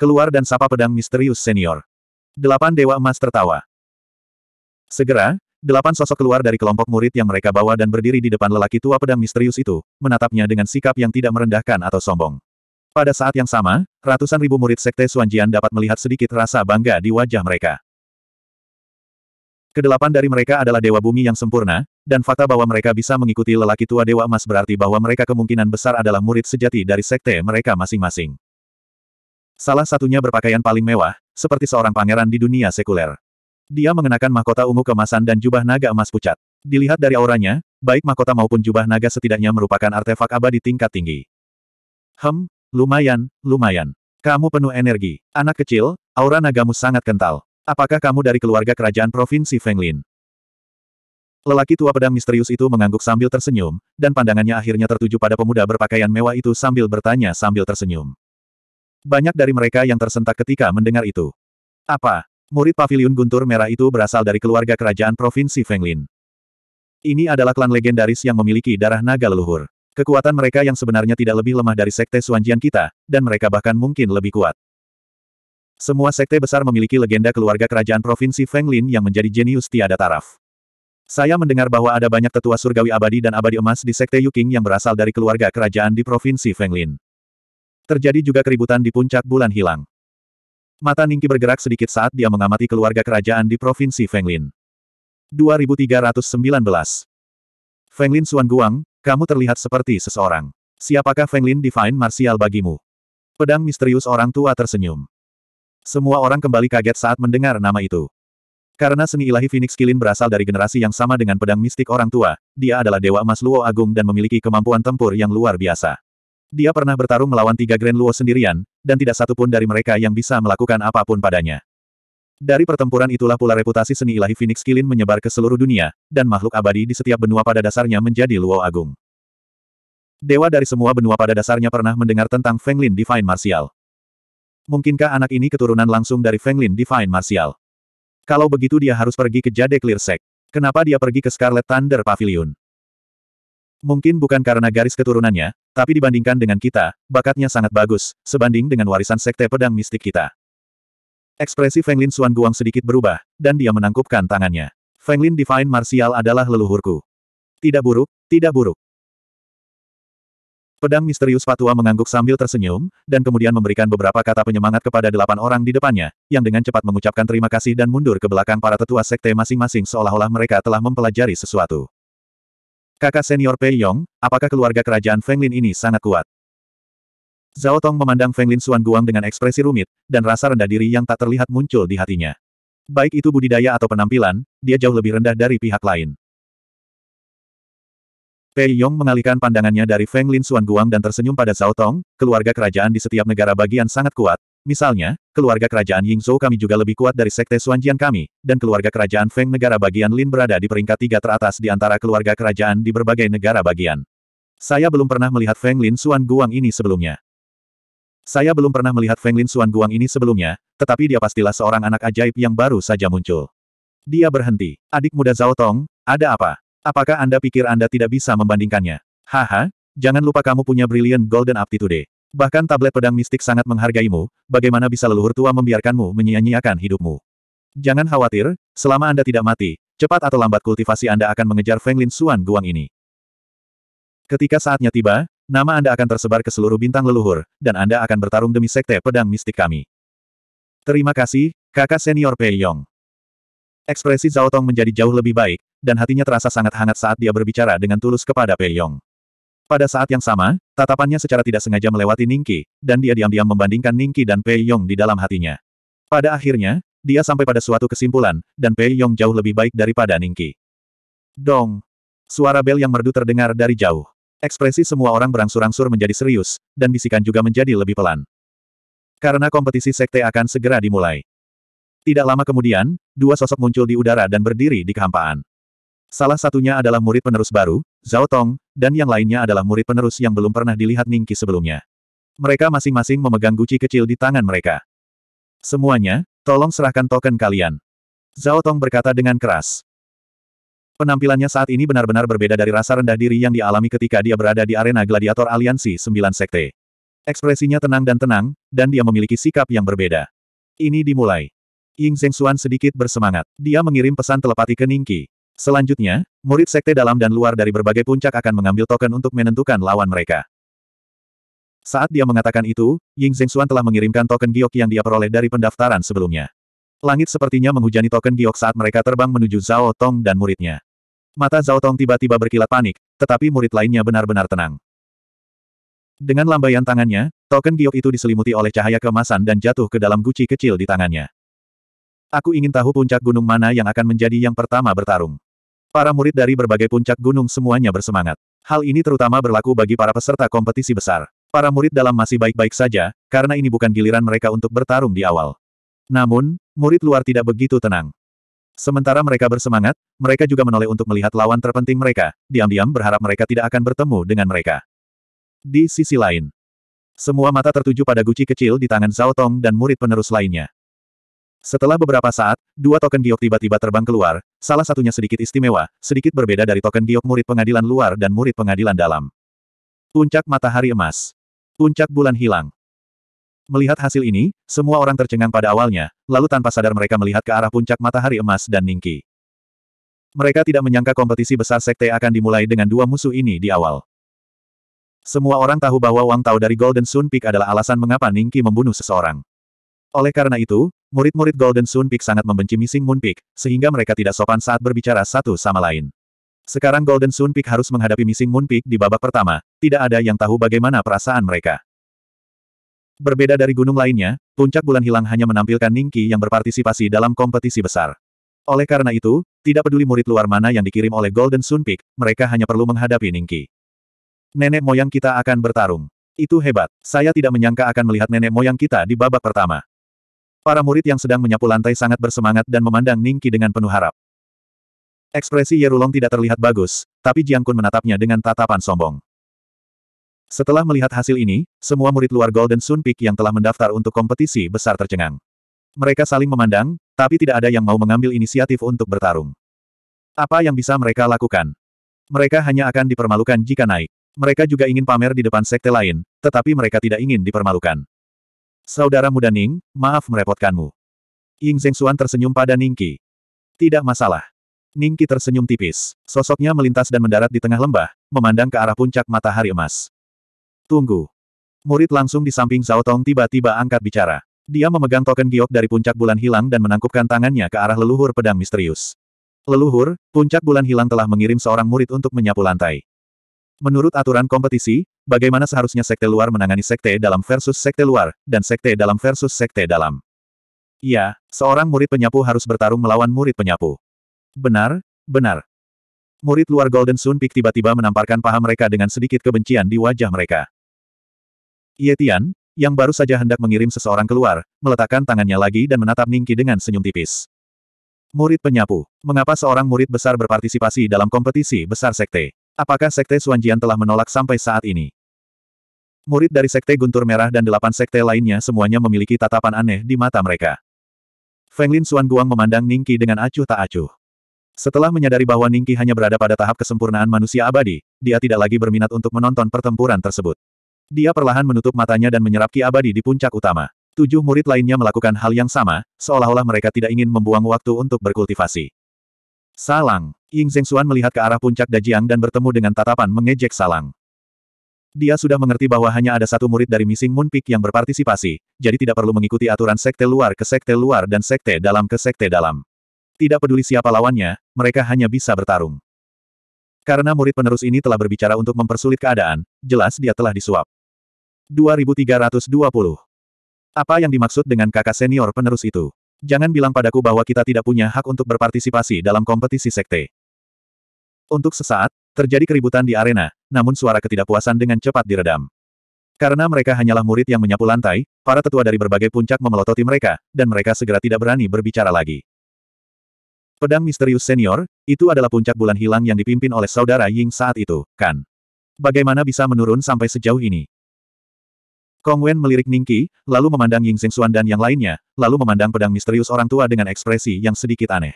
Keluar dan sapa pedang misterius senior. Delapan dewa emas tertawa. Segera, delapan sosok keluar dari kelompok murid yang mereka bawa dan berdiri di depan lelaki tua pedang misterius itu, menatapnya dengan sikap yang tidak merendahkan atau sombong. Pada saat yang sama, ratusan ribu murid Sekte Suanjian dapat melihat sedikit rasa bangga di wajah mereka. Kedelapan dari mereka adalah Dewa Bumi yang sempurna, dan fakta bahwa mereka bisa mengikuti lelaki tua Dewa Emas berarti bahwa mereka kemungkinan besar adalah murid sejati dari sekte mereka masing-masing. Salah satunya berpakaian paling mewah, seperti seorang pangeran di dunia sekuler. Dia mengenakan mahkota ungu kemasan dan jubah naga emas pucat. Dilihat dari auranya, baik mahkota maupun jubah naga setidaknya merupakan artefak abadi tingkat tinggi. Hem, Lumayan, lumayan. Kamu penuh energi. Anak kecil, aura nagamu sangat kental. Apakah kamu dari keluarga kerajaan provinsi Fenglin? Lelaki tua pedang misterius itu mengangguk sambil tersenyum, dan pandangannya akhirnya tertuju pada pemuda berpakaian mewah itu sambil bertanya sambil tersenyum. Banyak dari mereka yang tersentak ketika mendengar itu. Apa? Murid pavilion guntur merah itu berasal dari keluarga kerajaan provinsi Fenglin. Ini adalah klan legendaris yang memiliki darah naga leluhur. Kekuatan mereka yang sebenarnya tidak lebih lemah dari sekte Suanjian kita, dan mereka bahkan mungkin lebih kuat. Semua sekte besar memiliki legenda keluarga kerajaan provinsi Fenglin yang menjadi jenius tiada taraf. Saya mendengar bahwa ada banyak tetua surgawi abadi dan abadi emas di sekte Yuking yang berasal dari keluarga kerajaan di provinsi Fenglin. Terjadi juga keributan di puncak bulan hilang. Mata Ningki bergerak sedikit saat dia mengamati keluarga kerajaan di provinsi Fenglin. 2319 Fenglin Suan Guang, kamu terlihat seperti seseorang. Siapakah Feng Lin Divine Martial bagimu? Pedang misterius orang tua tersenyum. Semua orang kembali kaget saat mendengar nama itu. Karena seni ilahi Phoenix Kilin berasal dari generasi yang sama dengan pedang mistik orang tua, dia adalah dewa emas Luo Agung dan memiliki kemampuan tempur yang luar biasa. Dia pernah bertarung melawan tiga Grand Luo sendirian, dan tidak satu pun dari mereka yang bisa melakukan apapun padanya. Dari pertempuran itulah pula reputasi seni ilahi Phoenix Kilin menyebar ke seluruh dunia, dan makhluk abadi di setiap benua pada dasarnya menjadi Luo agung. Dewa dari semua benua pada dasarnya pernah mendengar tentang Fenglin Divine Martial. Mungkinkah anak ini keturunan langsung dari Fenglin Divine Martial? Kalau begitu dia harus pergi ke Jade Clear Sect. Kenapa dia pergi ke Scarlet Thunder Pavilion? Mungkin bukan karena garis keturunannya, tapi dibandingkan dengan kita, bakatnya sangat bagus, sebanding dengan warisan sekte pedang mistik kita. Ekspresi Feng Lin Suan Guang sedikit berubah, dan dia menangkupkan tangannya. Feng Lin Divine Martial adalah leluhurku. Tidak buruk, tidak buruk. Pedang misterius Patua mengangguk sambil tersenyum, dan kemudian memberikan beberapa kata penyemangat kepada delapan orang di depannya, yang dengan cepat mengucapkan terima kasih dan mundur ke belakang para tetua sekte masing-masing seolah-olah mereka telah mempelajari sesuatu. Kakak senior Pei Yong, apakah keluarga kerajaan Feng Lin ini sangat kuat? Zhao Tong memandang Feng Lin Xuan Guang dengan ekspresi rumit, dan rasa rendah diri yang tak terlihat muncul di hatinya. Baik itu budidaya atau penampilan, dia jauh lebih rendah dari pihak lain. Pei Yong mengalihkan pandangannya dari Feng Lin Xuan Guang dan tersenyum pada Zhao Tong, keluarga kerajaan di setiap negara bagian sangat kuat, misalnya, keluarga kerajaan Ying Zhou kami juga lebih kuat dari sekte Xuanjian kami, dan keluarga kerajaan Feng negara bagian Lin berada di peringkat tiga teratas di antara keluarga kerajaan di berbagai negara bagian. Saya belum pernah melihat Feng Lin Xuan Guang ini sebelumnya. Saya belum pernah melihat Feng Lin Suan Guang ini sebelumnya, tetapi dia pastilah seorang anak ajaib yang baru saja muncul. Dia berhenti. Adik muda Zhao Tong, ada apa? Apakah Anda pikir Anda tidak bisa membandingkannya? Haha, jangan lupa kamu punya Brilliant Golden Aptitude. Bahkan tablet pedang mistik sangat menghargaimu, bagaimana bisa leluhur tua membiarkanmu menyia-nyiakan hidupmu? Jangan khawatir, selama Anda tidak mati, cepat atau lambat kultivasi Anda akan mengejar Feng Lin Suan Guang ini. Ketika saatnya tiba, Nama Anda akan tersebar ke seluruh bintang leluhur, dan Anda akan bertarung demi sekte pedang mistik kami. Terima kasih, kakak senior Pei Yong. Ekspresi Zhao Tong menjadi jauh lebih baik, dan hatinya terasa sangat hangat saat dia berbicara dengan tulus kepada Pei Yong. Pada saat yang sama, tatapannya secara tidak sengaja melewati Ningki, dan dia diam-diam membandingkan Ningki dan Pei Yong di dalam hatinya. Pada akhirnya, dia sampai pada suatu kesimpulan, dan Pei Yong jauh lebih baik daripada Ningki. Dong! Suara bel yang merdu terdengar dari jauh. Ekspresi semua orang berangsur-angsur menjadi serius, dan bisikan juga menjadi lebih pelan. Karena kompetisi sekte akan segera dimulai. Tidak lama kemudian, dua sosok muncul di udara dan berdiri di kehampaan. Salah satunya adalah murid penerus baru, Zhao Tong, dan yang lainnya adalah murid penerus yang belum pernah dilihat Ningki sebelumnya. Mereka masing-masing memegang guci kecil di tangan mereka. Semuanya, tolong serahkan token kalian. Zhao Tong berkata dengan keras. Penampilannya saat ini benar-benar berbeda dari rasa rendah diri yang dialami ketika dia berada di arena gladiator aliansi Sembilan sekte. Ekspresinya tenang dan tenang, dan dia memiliki sikap yang berbeda. Ini dimulai. Ying Xuan sedikit bersemangat. Dia mengirim pesan telepati ke Ningqi. Selanjutnya, murid sekte dalam dan luar dari berbagai puncak akan mengambil token untuk menentukan lawan mereka. Saat dia mengatakan itu, Ying Xuan telah mengirimkan token giok yang dia peroleh dari pendaftaran sebelumnya. Langit sepertinya menghujani token giok saat mereka terbang menuju Zhao Tong dan muridnya. Mata Zhao Tong tiba-tiba berkilat panik, tetapi murid lainnya benar-benar tenang. Dengan lambaian tangannya, token giok itu diselimuti oleh cahaya kemasan dan jatuh ke dalam guci kecil di tangannya. Aku ingin tahu puncak gunung mana yang akan menjadi yang pertama bertarung. Para murid dari berbagai puncak gunung semuanya bersemangat. Hal ini terutama berlaku bagi para peserta kompetisi besar. Para murid dalam masih baik-baik saja, karena ini bukan giliran mereka untuk bertarung di awal. Namun, murid luar tidak begitu tenang. Sementara mereka bersemangat, mereka juga menoleh untuk melihat lawan terpenting mereka, diam-diam berharap mereka tidak akan bertemu dengan mereka. Di sisi lain, semua mata tertuju pada guci kecil di tangan Zhao Tong dan murid penerus lainnya. Setelah beberapa saat, dua token giok tiba-tiba terbang keluar, salah satunya sedikit istimewa, sedikit berbeda dari token giok murid pengadilan luar dan murid pengadilan dalam. Puncak matahari emas. Puncak bulan hilang. Melihat hasil ini, semua orang tercengang pada awalnya, lalu tanpa sadar mereka melihat ke arah puncak matahari emas dan Ningki. Mereka tidak menyangka kompetisi besar sekte akan dimulai dengan dua musuh ini di awal. Semua orang tahu bahwa Wang Tao dari Golden Sun Peak adalah alasan mengapa Ningki membunuh seseorang. Oleh karena itu, murid-murid Golden Sun Peak sangat membenci Missing Moon Peak, sehingga mereka tidak sopan saat berbicara satu sama lain. Sekarang Golden Sun Peak harus menghadapi Missing Moon Peak di babak pertama, tidak ada yang tahu bagaimana perasaan mereka. Berbeda dari gunung lainnya, puncak bulan hilang hanya menampilkan Ningki yang berpartisipasi dalam kompetisi besar. Oleh karena itu, tidak peduli murid luar mana yang dikirim oleh Golden Sun Peak, mereka hanya perlu menghadapi Ningki. Nenek moyang kita akan bertarung. Itu hebat. Saya tidak menyangka akan melihat nenek moyang kita di babak pertama. Para murid yang sedang menyapu lantai sangat bersemangat dan memandang Ningki dengan penuh harap. Ekspresi Yerulong tidak terlihat bagus, tapi Jiang Kun menatapnya dengan tatapan sombong. Setelah melihat hasil ini, semua murid luar Golden Sun Peak yang telah mendaftar untuk kompetisi besar tercengang. Mereka saling memandang, tapi tidak ada yang mau mengambil inisiatif untuk bertarung. Apa yang bisa mereka lakukan? Mereka hanya akan dipermalukan jika naik. Mereka juga ingin pamer di depan sekte lain, tetapi mereka tidak ingin dipermalukan. Saudara muda Ning, maaf merepotkanmu. Ying Zhengxuan tersenyum pada Qi. Tidak masalah. Qi tersenyum tipis. Sosoknya melintas dan mendarat di tengah lembah, memandang ke arah puncak matahari emas. Tunggu. Murid langsung di samping Zhao Tong tiba-tiba angkat bicara. Dia memegang token giok dari puncak bulan hilang dan menangkupkan tangannya ke arah leluhur pedang misterius. Leluhur, puncak bulan hilang telah mengirim seorang murid untuk menyapu lantai. Menurut aturan kompetisi, bagaimana seharusnya sekte luar menangani sekte dalam versus sekte luar, dan sekte dalam versus sekte dalam. Ya, seorang murid penyapu harus bertarung melawan murid penyapu. Benar, benar. Murid luar Golden Sun Peak tiba-tiba menamparkan paha mereka dengan sedikit kebencian di wajah mereka. Yetian, iya, yang baru saja hendak mengirim seseorang keluar, meletakkan tangannya lagi dan menatap Ningki dengan senyum tipis. Murid penyapu. Mengapa seorang murid besar berpartisipasi dalam kompetisi besar sekte? Apakah sekte Suanjian telah menolak sampai saat ini? Murid dari sekte Guntur Merah dan delapan sekte lainnya semuanya memiliki tatapan aneh di mata mereka. Fenglin Suan Guang memandang Ningki dengan acuh tak acuh. Setelah menyadari bahwa Ningki hanya berada pada tahap kesempurnaan manusia abadi, dia tidak lagi berminat untuk menonton pertempuran tersebut. Dia perlahan menutup matanya dan menyerap ki abadi di puncak utama. Tujuh murid lainnya melakukan hal yang sama, seolah-olah mereka tidak ingin membuang waktu untuk berkultivasi. Salang. Ying Zhengxuan melihat ke arah puncak Dajiang dan bertemu dengan tatapan mengejek Salang. Dia sudah mengerti bahwa hanya ada satu murid dari Missing Moon Peak yang berpartisipasi, jadi tidak perlu mengikuti aturan sekte luar ke sekte luar dan sekte dalam ke sekte dalam. Tidak peduli siapa lawannya, mereka hanya bisa bertarung. Karena murid penerus ini telah berbicara untuk mempersulit keadaan, jelas dia telah disuap. 2320. Apa yang dimaksud dengan kakak senior penerus itu? Jangan bilang padaku bahwa kita tidak punya hak untuk berpartisipasi dalam kompetisi sekte. Untuk sesaat, terjadi keributan di arena, namun suara ketidakpuasan dengan cepat diredam. Karena mereka hanyalah murid yang menyapu lantai, para tetua dari berbagai puncak memelototi mereka, dan mereka segera tidak berani berbicara lagi. Pedang misterius senior, itu adalah puncak bulan hilang yang dipimpin oleh saudara Ying saat itu, kan? Bagaimana bisa menurun sampai sejauh ini? Kong Wen melirik Qi, lalu memandang Ying Xuan dan yang lainnya, lalu memandang pedang misterius orang tua dengan ekspresi yang sedikit aneh.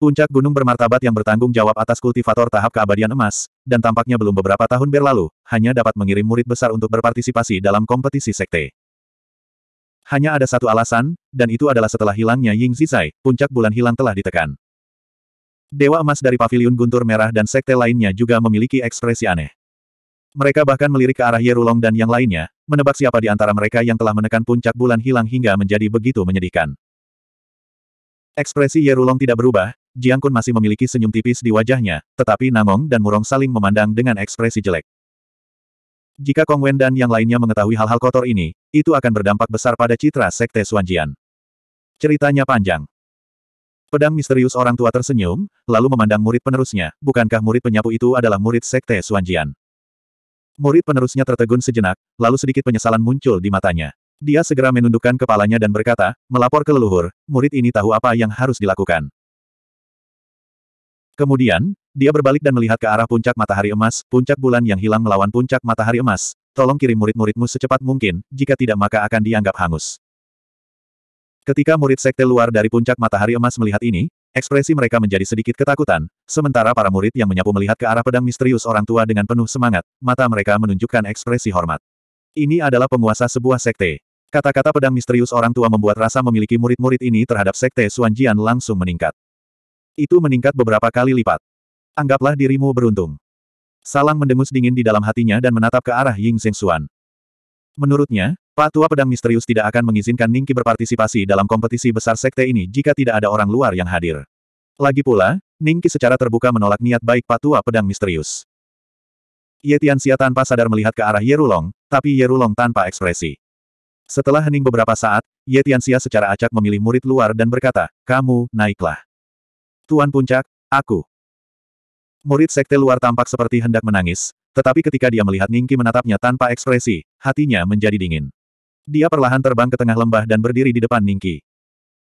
Puncak gunung bermartabat yang bertanggung jawab atas kultivator tahap keabadian emas, dan tampaknya belum beberapa tahun berlalu, hanya dapat mengirim murid besar untuk berpartisipasi dalam kompetisi sekte. Hanya ada satu alasan, dan itu adalah setelah hilangnya Ying Zizai, puncak bulan hilang telah ditekan. Dewa emas dari paviliun guntur merah dan sekte lainnya juga memiliki ekspresi aneh. Mereka bahkan melirik ke arah Yerulong dan yang lainnya, menebak siapa di antara mereka yang telah menekan puncak bulan hilang hingga menjadi begitu menyedihkan. Ekspresi Yerulong tidak berubah, Jiang Kun masih memiliki senyum tipis di wajahnya, tetapi Namong dan Murong saling memandang dengan ekspresi jelek. Jika Kong Wen dan yang lainnya mengetahui hal-hal kotor ini, itu akan berdampak besar pada citra Sekte Suanjian. Ceritanya panjang. Pedang misterius orang tua tersenyum, lalu memandang murid penerusnya, bukankah murid penyapu itu adalah murid Sekte Suanjian? Murid penerusnya tertegun sejenak, lalu sedikit penyesalan muncul di matanya. Dia segera menundukkan kepalanya dan berkata, melapor ke leluhur, murid ini tahu apa yang harus dilakukan. Kemudian, dia berbalik dan melihat ke arah puncak matahari emas, puncak bulan yang hilang melawan puncak matahari emas. Tolong kirim murid-muridmu secepat mungkin, jika tidak maka akan dianggap hangus. Ketika murid sekte luar dari puncak matahari emas melihat ini, Ekspresi mereka menjadi sedikit ketakutan, sementara para murid yang menyapu melihat ke arah pedang misterius orang tua dengan penuh semangat, mata mereka menunjukkan ekspresi hormat. Ini adalah penguasa sebuah sekte. Kata-kata pedang misterius orang tua membuat rasa memiliki murid-murid ini terhadap sekte Suanjian langsung meningkat. Itu meningkat beberapa kali lipat. Anggaplah dirimu beruntung. Salang mendengus dingin di dalam hatinya dan menatap ke arah Ying Zheng Xuan. Menurutnya, Patua Pedang Misterius tidak akan mengizinkan Ningki berpartisipasi dalam kompetisi besar sekte ini jika tidak ada orang luar yang hadir. Lagi pula, Ningki secara terbuka menolak niat baik Patua Pedang Misterius. Ye Tianxia tanpa sadar melihat ke arah Yerulong, tapi Yerulong tanpa ekspresi. Setelah hening beberapa saat, Ye Tianxia secara acak memilih murid luar dan berkata, kamu, naiklah. Tuan Puncak, aku. Murid sekte luar tampak seperti hendak menangis, tetapi ketika dia melihat Ningki menatapnya tanpa ekspresi, hatinya menjadi dingin. Dia perlahan terbang ke tengah lembah dan berdiri di depan Ningki.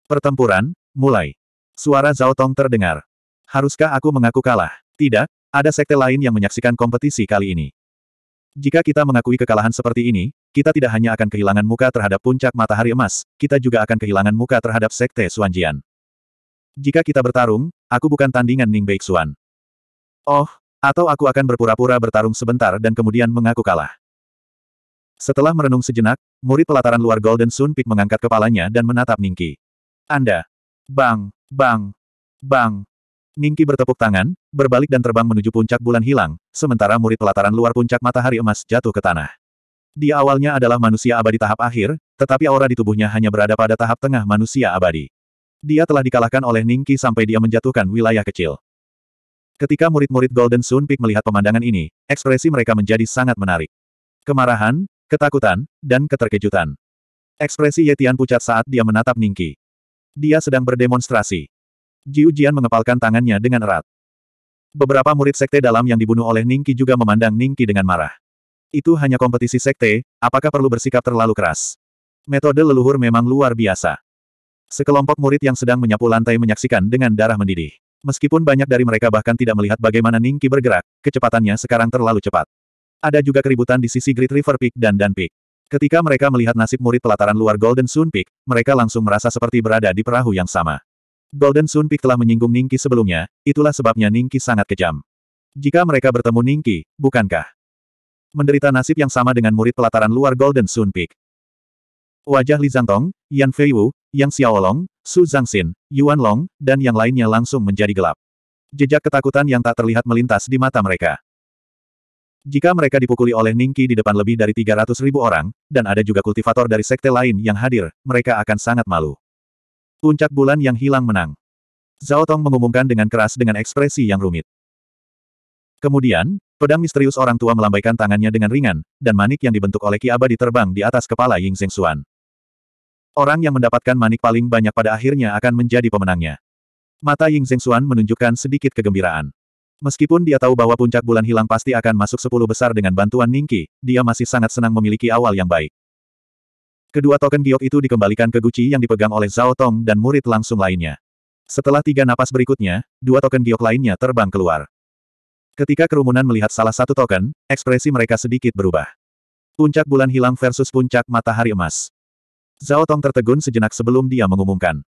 Pertempuran, mulai. Suara Zhao Tong terdengar. Haruskah aku mengaku kalah? Tidak, ada sekte lain yang menyaksikan kompetisi kali ini. Jika kita mengakui kekalahan seperti ini, kita tidak hanya akan kehilangan muka terhadap puncak matahari emas, kita juga akan kehilangan muka terhadap sekte Suanjian. Jika kita bertarung, aku bukan tandingan Ning Beixuan. Oh, atau aku akan berpura-pura bertarung sebentar dan kemudian mengaku kalah. Setelah merenung sejenak, murid pelataran luar Golden Sun Peak mengangkat kepalanya dan menatap Ningki. Anda! Bang! Bang! Bang! Ningki bertepuk tangan, berbalik dan terbang menuju puncak bulan hilang, sementara murid pelataran luar puncak matahari emas jatuh ke tanah. di awalnya adalah manusia abadi tahap akhir, tetapi aura di tubuhnya hanya berada pada tahap tengah manusia abadi. Dia telah dikalahkan oleh Ningki sampai dia menjatuhkan wilayah kecil. Ketika murid-murid Golden Sun Peak melihat pemandangan ini, ekspresi mereka menjadi sangat menarik. Kemarahan, ketakutan, dan keterkejutan. Ekspresi Yetian pucat saat dia menatap Ningki. Dia sedang berdemonstrasi. Jiu Jian mengepalkan tangannya dengan erat. Beberapa murid sekte dalam yang dibunuh oleh Ningki juga memandang Ningki dengan marah. Itu hanya kompetisi sekte, apakah perlu bersikap terlalu keras? Metode leluhur memang luar biasa. Sekelompok murid yang sedang menyapu lantai menyaksikan dengan darah mendidih. Meskipun banyak dari mereka bahkan tidak melihat bagaimana Ningki bergerak, kecepatannya sekarang terlalu cepat. Ada juga keributan di sisi Great River Peak dan Dan Peak. Ketika mereka melihat nasib murid pelataran luar Golden Sun Peak, mereka langsung merasa seperti berada di perahu yang sama. Golden Sun Peak telah menyinggung Ningki sebelumnya, itulah sebabnya Ningki sangat kejam. Jika mereka bertemu Ningki, bukankah menderita nasib yang sama dengan murid pelataran luar Golden Sun Peak? Wajah Li Zhangtong, Yan Feiwu, Yang Xiaolong, Su Zhangxin, Yuan Long, dan yang lainnya langsung menjadi gelap. Jejak ketakutan yang tak terlihat melintas di mata mereka. Jika mereka dipukuli oleh Ningki di depan lebih dari 300 ribu orang, dan ada juga kultivator dari sekte lain yang hadir, mereka akan sangat malu. Puncak bulan yang hilang menang. Zhao Tong mengumumkan dengan keras dengan ekspresi yang rumit. Kemudian, pedang misterius orang tua melambaikan tangannya dengan ringan, dan manik yang dibentuk oleh Ki Abadi terbang di atas kepala Ying Zheng Xuan. Orang yang mendapatkan manik paling banyak pada akhirnya akan menjadi pemenangnya. Mata Ying Zheng Xuan menunjukkan sedikit kegembiraan. Meskipun dia tahu bahwa puncak bulan hilang pasti akan masuk sepuluh besar dengan bantuan Ningki, dia masih sangat senang memiliki awal yang baik. Kedua token giok itu dikembalikan ke Gucci yang dipegang oleh Zhao Tong dan murid langsung lainnya. Setelah tiga napas berikutnya, dua token giok lainnya terbang keluar. Ketika kerumunan melihat salah satu token, ekspresi mereka sedikit berubah. Puncak bulan hilang versus puncak matahari emas. Zhao Tong tertegun sejenak sebelum dia mengumumkan.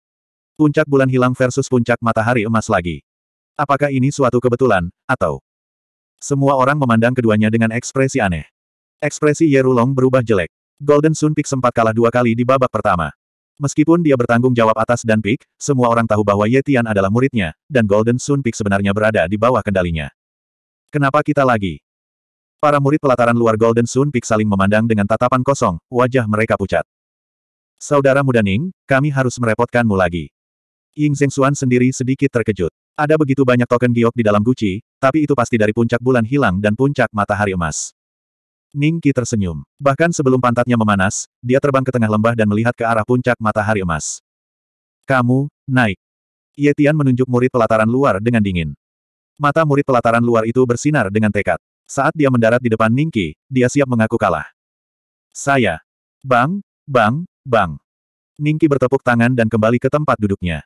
Puncak bulan hilang versus puncak matahari emas lagi. Apakah ini suatu kebetulan, atau... Semua orang memandang keduanya dengan ekspresi aneh. Ekspresi Yerulong berubah jelek. Golden Sun Peak sempat kalah dua kali di babak pertama. Meskipun dia bertanggung jawab atas Dan Peak, semua orang tahu bahwa Yetian adalah muridnya, dan Golden Sun Peak sebenarnya berada di bawah kendalinya. Kenapa kita lagi? Para murid pelataran luar Golden Sun Peak saling memandang dengan tatapan kosong, wajah mereka pucat. Saudara muda Ning, kami harus merepotkanmu lagi. Ying Xuan sendiri sedikit terkejut. Ada begitu banyak token giok di dalam guci, tapi itu pasti dari puncak bulan hilang dan puncak matahari emas. Ning tersenyum. Bahkan sebelum pantatnya memanas, dia terbang ke tengah lembah dan melihat ke arah puncak matahari emas. Kamu, naik. Yitian menunjuk murid pelataran luar dengan dingin. Mata murid pelataran luar itu bersinar dengan tekad. Saat dia mendarat di depan Ning dia siap mengaku kalah. Saya. Bang, bang, bang. Ning bertepuk tangan dan kembali ke tempat duduknya.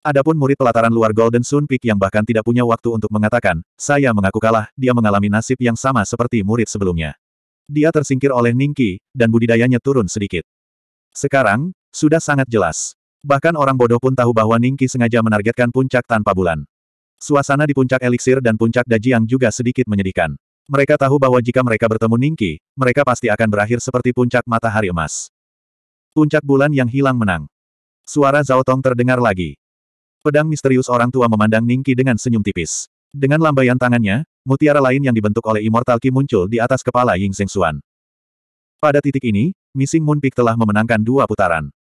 Adapun murid pelataran luar Golden Sun Peak yang bahkan tidak punya waktu untuk mengatakan, saya mengaku kalah, dia mengalami nasib yang sama seperti murid sebelumnya. Dia tersingkir oleh Ningki, dan budidayanya turun sedikit. Sekarang, sudah sangat jelas. Bahkan orang bodoh pun tahu bahwa Ningki sengaja menargetkan puncak tanpa bulan. Suasana di puncak eliksir dan puncak Dajiang juga sedikit menyedihkan. Mereka tahu bahwa jika mereka bertemu Ningki, mereka pasti akan berakhir seperti puncak matahari emas. Puncak bulan yang hilang menang. Suara Zhao Tong terdengar lagi. Pedang misterius orang tua memandang Ningki dengan senyum tipis. Dengan lambaian tangannya, mutiara lain yang dibentuk oleh Immortal Kim muncul di atas kepala Ying Zhengxuan. Pada titik ini, Missing Moon Peak telah memenangkan dua putaran.